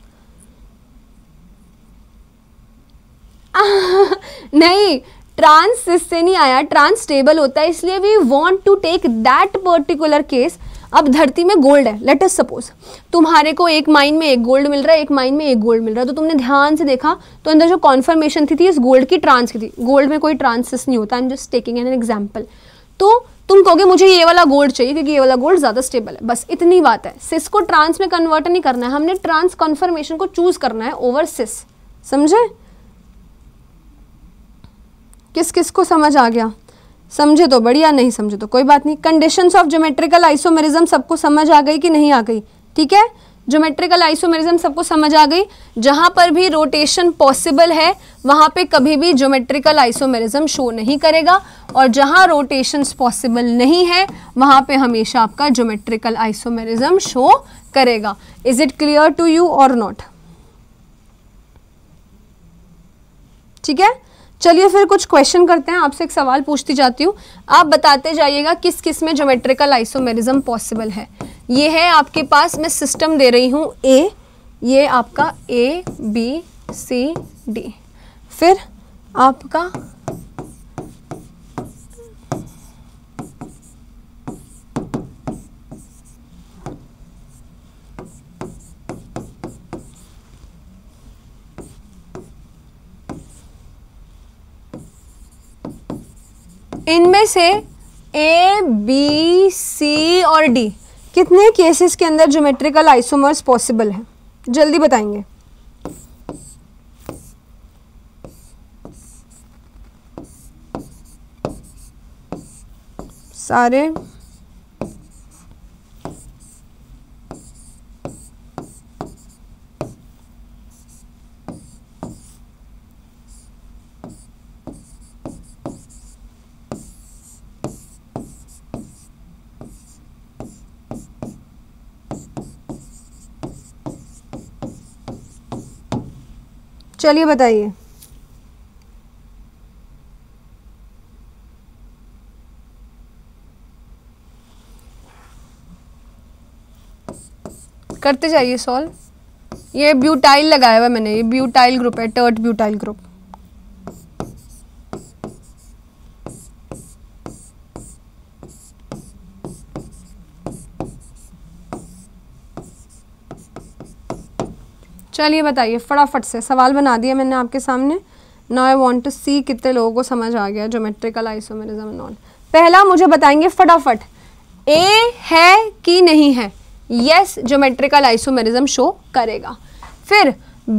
नहीं ट्रांस इससे नहीं आया ट्रांस स्टेबल होता है इसलिए we want to take that particular case अब धरती में गोल्ड है लेट अस सपोज तुम्हारे को एक माइन में एक गोल्ड मिल रहा है एक माइन में एक गोल्ड मिल रहा है तो तुमने ध्यान से देखा तो अंदर जो कॉन्फर्मेशन थी थी इस गोल्ड की ट्रांस की थी गोल्ड में कोई ट्रांसिस नहीं होता I am just taking an example तो तुम कहोगे मुझे ये वाला गोल्ड चाहिए क्योंकि ये वाला गोल्ड ज़्यादा स्टेबल है बस इतनी बात है सिस को ट्रांस में कन्वर्ट नहीं करना है हमने ट्रांस कन्फर्मेशन को चूज करना है ओवर सिस समझे किस किस को समझ आ गया समझे तो बढ़िया नहीं समझे तो कोई बात नहीं कंडीशंस ऑफ ज्योमेट्रिकल आइसोमेरिज्म सबको समझ आ गई कि नहीं आ गई ठीक है ज्योमेट्रिकल आइसोमेरिज्म सबको समझ आ गई जहां पर भी रोटेशन पॉसिबल है वहां पे कभी भी ज्योमेट्रिकल आइसोमेरिज्म शो नहीं करेगा और जहां रोटेशन पॉसिबल नहीं है वहां पे हमेशा आपका ज्योमेट्रिकल आइसोमेरिज्म शो करेगा is it clear to you और नॉट ठीक है चलिए फिर कुछ क्वेश्चन करते हैं आपसे एक सवाल पूछती जाती हूँ आप बताते जाइएगा किस किस में जोमेट्रिकल आइसोमेरिज्म पॉसिबल है ये है आपके पास मैं सिस्टम दे रही हूँ ए ये आपका ए बी सी डी फिर आपका से ए बी सी और डी कितने केसेस के अंदर ज्योमेट्रिकल आइसोमर्स पॉसिबल है जल्दी बताएंगे सारे चलिए बताइए करते जाइए सॉल्व ये ब्यूटाइल लगाया हुआ मैंने ये ब्यूटाइल ग्रुप है टर्ट e ब्यूटाइल ग्रुप चलिए बताइए फटाफट से सवाल बना दिया मैंने आपके सामने now I want to see कितने लोगों को समझ आ गया जोमेट्रिकल आइसोमेरिज्म नॉन पहला मुझे बताएंगे फटाफट ए है कि नहीं है यस जोमेट्रिकल आइसोमेरिज्म शो करेगा फिर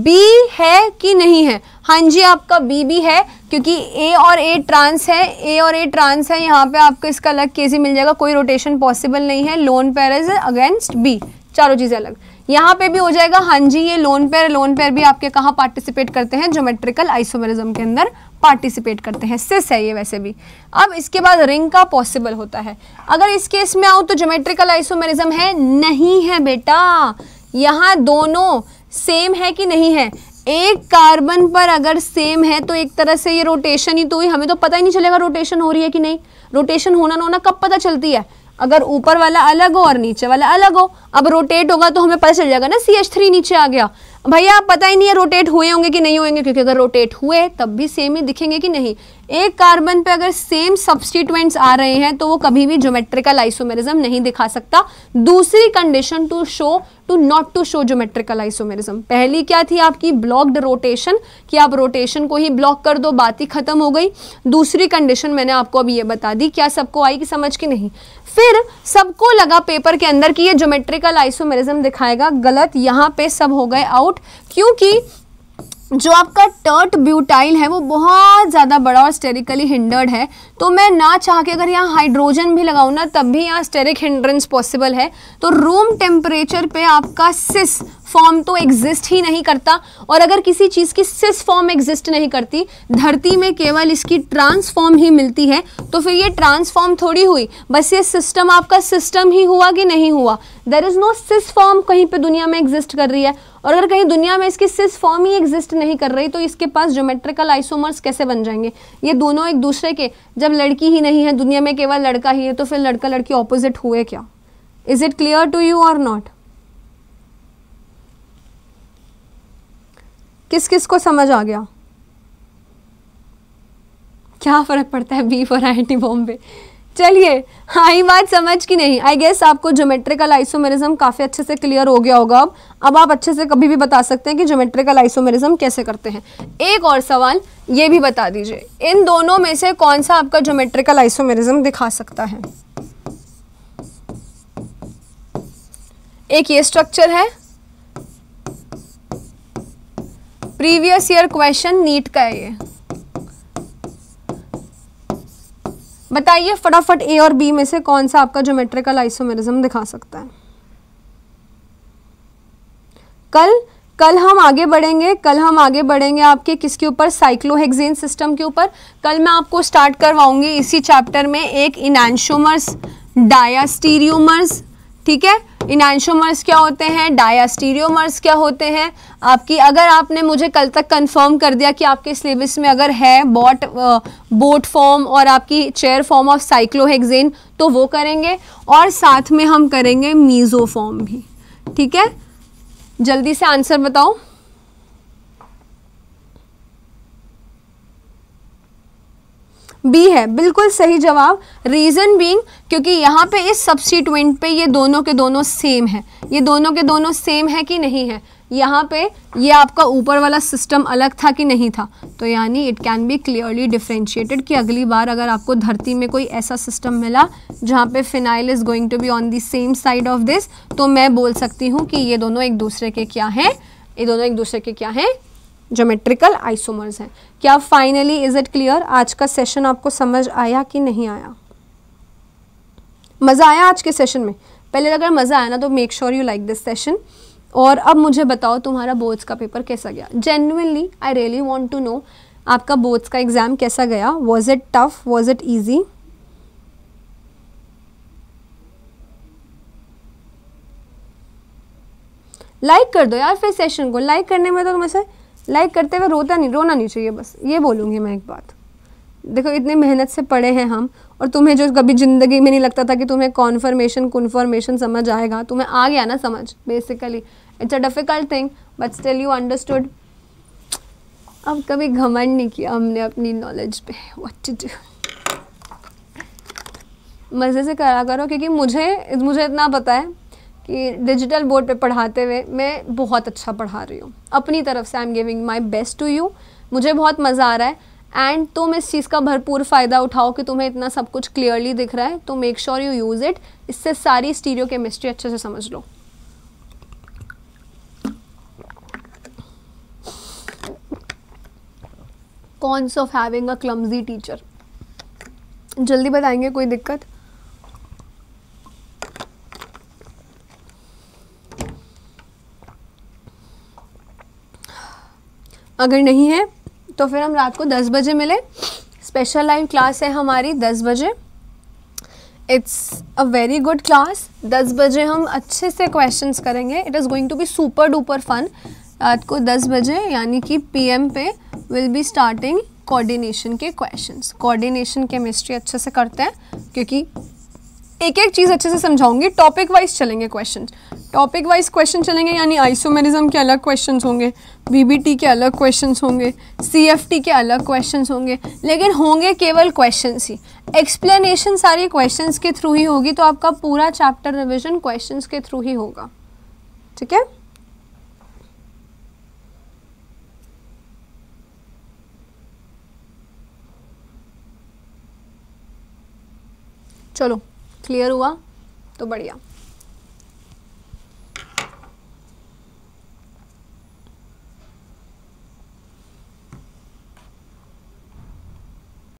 बी है कि नहीं है हाँ जी आपका बी भी है क्योंकि ए और ए ट्रांस है ए और ए ट्रांस है यहाँ पे आपको इसका अलग केसी मिल जाएगा कोई रोटेशन पॉसिबल नहीं है लोन पेरेज अगेंस्ट बी चारों चीज़ें अलग यहाँ पे भी हो जाएगा हाँ जी ये लोन पेयर लोन पेयर भी आपके कहाँ पार्टिसिपेट करते हैं जोमेट्रिकल आइसोमेरिज्म के अंदर पार्टिसिपेट करते हैं सिस है ये वैसे भी अब इसके बाद रिंग का पॉसिबल होता है अगर इस केस में आओ तो जोमेट्रिकल आइसोमेरिज्म है नहीं है बेटा यहाँ दोनों सेम है कि नहीं है एक कार्बन पर अगर सेम है तो एक तरह से ये रोटेशन ही तो हुई हमें तो पता ही नहीं चलेगा रोटेशन हो रही है कि नहीं रोटेशन होना ना होना कब पता चलती है अगर ऊपर वाला अलग हो और नीचे वाला अलग हो अब रोटेट होगा तो हमें पता चल जाएगा ना सी एच थ्री नीचे आ गया भैया आप पता ही नहीं है रोटेट हुए होंगे कि नहीं होंगे क्योंकि अगर रोटेट हुए तब भी सेम ही दिखेंगे कि नहीं एक कार्बन पे अगर सेम सब्सटीट्यूएंट्स आ रहे हैं तो वो कभी भी ज्योमेट्रिकल आइसोमेरिज्म नहीं दिखा सकता दूसरी condition to show to not to show geometrical isomerism पहली क्या थी आपकी ब्लॉक्ड रोटेशन कि आप रोटेशन को ही ब्लॉक कर दो बात ही खत्म हो गई दूसरी कंडीशन मैंने आपको अभी ये बता दी क्या सबको आई कि समझ के नहीं फिर सबको लगा पेपर के अंदर कि ये ज्योमेट्रिकल आइसोमेरिज्म दिखाएगा गलत यहाँ पे सब हो गए आउट क्योंकि जो आपका टर्ट ब्यूटाइल है वो बहुत ज़्यादा बड़ा और स्टेरिकली हिंडर्ड है तो मैं ना चाह के अगर यहाँ हाइड्रोजन भी लगाऊँ ना तब भी यहाँ स्टेरिक हिंड्रेंस पॉसिबल है तो रूम टेम्परेचर पे आपका सिस फॉर्म तो एग्जिस्ट ही नहीं करता और अगर किसी चीज़ की सिस फॉर्म एग्जिस्ट नहीं करती धरती में केवल इसकी ट्रांसफॉर्म ही मिलती है तो फिर ये ट्रांसफॉर्म थोड़ी हुई बस ये सिस्टम आपका सिस्टम ही हुआ कि नहीं हुआ there is no cis form कहीं पर दुनिया में एग्जिस्ट कर रही है और अगर कहीं दुनिया में इसकी सिर्फ फॉर्म ही एग्जिस्ट नहीं कर रही तो इसके पास ज्योमेट्रिकल आइसोमर्स कैसे बन जाएंगे ये दोनों एक दूसरे के जब लड़की ही नहीं है दुनिया में केवल लड़का ही है तो फिर लड़का लड़की ऑपोजिट हुए क्या is it clear to you और नॉट किस किस को समझ आ गया क्या फ़र्क पड़ता है be for I T Bombay चलिए आई हाँ, बात समझ की नहीं आई गेस आपको ज्योमेट्रिकल आइसोमेरिज्म काफ़ी अच्छे से क्लियर हो गया होगा अब अब आप अच्छे से कभी भी बता सकते हैं कि ज्योमेट्रिकल आइसोमेरिज्म कैसे करते हैं एक और सवाल ये भी बता दीजिए इन दोनों में से कौन सा आपका ज्योमेट्रिकल आइसोमेरिज्म दिखा सकता है एक ये स्ट्रक्चर है प्रीवियस ईयर क्वेश्चन नीट का है ये बताइए फटाफट ए और बी में से कौन सा आपका ज्योमेट्रिकल आइसोमेरिज्म दिखा सकता है कल कल हम आगे बढ़ेंगे कल हम आगे बढ़ेंगे आपके किसके ऊपर साइक्लोहेक्सेन सिस्टम के ऊपर कल मैं आपको स्टार्ट करवाऊंगी इसी चैप्टर में एक इनशोमर्स डायास्टीरियोमर्स ठीक है इनांशोमर्स क्या होते हैं डायास्टीरियोमर्स क्या होते हैं आपकी अगर आपने मुझे कल तक कंफर्म कर दिया कि आपके सिलेबस में अगर है बॉट बोट फॉर्म और आपकी चेयर फॉर्म ऑफ साइक्लोहेक्सेन तो वो करेंगे और साथ में हम करेंगे मीज़ो फॉर्म भी ठीक है जल्दी से आंसर बताओ बी है बिल्कुल सही जवाब रीज़न बींग क्योंकि यहाँ पे इस सब्सिट्यूएंट पे ये दोनों के दोनों सेम है ये दोनों के दोनों सेम है कि नहीं है यहाँ पे ये आपका ऊपर वाला सिस्टम अलग था कि नहीं था तो यानी it can be clearly differentiated कि अगली बार अगर आपको धरती में कोई ऐसा सिस्टम मिला जहाँ पे phenyl is going to be on the same side of this तो मैं बोल सकती हूँ कि ये दोनों एक दूसरे के क्या हैं ये दोनों एक दूसरे के क्या हैं जोमेट्रिकल आइसोमर्स हैं क्या फाइनली इज इट क्लियर आज का सेशन आपको समझ आया कि नहीं आया मज़ा आया आज के सेशन में पहले अगर मज़ा आया ना तो make sure you like this session और अब मुझे बताओ तुम्हारा बोर्ड्स का पेपर कैसा गया genuinely I really want to know आपका बोर्ड्स का एग्ज़ाम कैसा गया was it tough was it easy like कर दो यार फिर सेशन को लाइक करने में तो मुझे लाइक करते हुए रोता नहीं रोना नहीं चाहिए बस ये बोलूँगी मैं एक बात देखो इतनी मेहनत से पढ़े हैं हम और तुम्हें जो कभी ज़िंदगी में नहीं लगता था कि तुम्हें कॉन्फर्मेशन कन्फर्मेशन समझ आएगा तुम्हें आ गया ना समझ basically it's a difficult thing but still you understood अब कभी घमंड नहीं किया हमने अपनी नॉलेज पे व्हाट टू डू मज़े से करा करो क्योंकि मुझे मुझे इतना पता है कि डिजिटल बोर्ड पे पढ़ाते हुए मैं बहुत अच्छा पढ़ा रही हूँ अपनी तरफ से I am giving my best to you मुझे बहुत मज़ा आ रहा है एंड तुम इस चीज़ का भरपूर फ़ायदा उठाओ कि तुम्हें इतना सब कुछ क्लियरली दिख रहा है तो make sure you use it इससे सारी स्टीरियो केमिस्ट्री अच्छे से समझ लो cons of having a clumsy teacher जल्दी बताएंगे कोई दिक्कत अगर नहीं है तो फिर हम रात को दस बजे मिले स्पेशल लाइव क्लास है हमारी दस बजे it's a very good class दस बजे हम अच्छे से क्वेश्चंस करेंगे it is going to be super duper fun रात को दस बजे यानी कि पीएम पे विल बी स्टार्टिंग कोऑर्डिनेशन के क्वेश्चंस कोऑर्डिनेशन केमिस्ट्री अच्छे से करते हैं क्योंकि एक एक चीज़ अच्छे से समझाऊंगी टॉपिक वाइज चलेंगे क्वेश्चन टॉपिक वाइज क्वेश्चन चलेंगे यानी आइसोमेरिज्म के अलग क्वेश्चन होंगे बीबीटी के अलग क्वेश्चन होंगे सीएफटी के अलग क्वेश्चन होंगे लेकिन होंगे केवल क्वेश्चन ही एक्सप्लेनेशन सारी क्वेश्चन के थ्रू ही होगी तो आपका पूरा चैप्टर रिविजन क्वेश्चन के थ्रू ही होगा ठीक है चलो क्लियर हुआ तो बढ़िया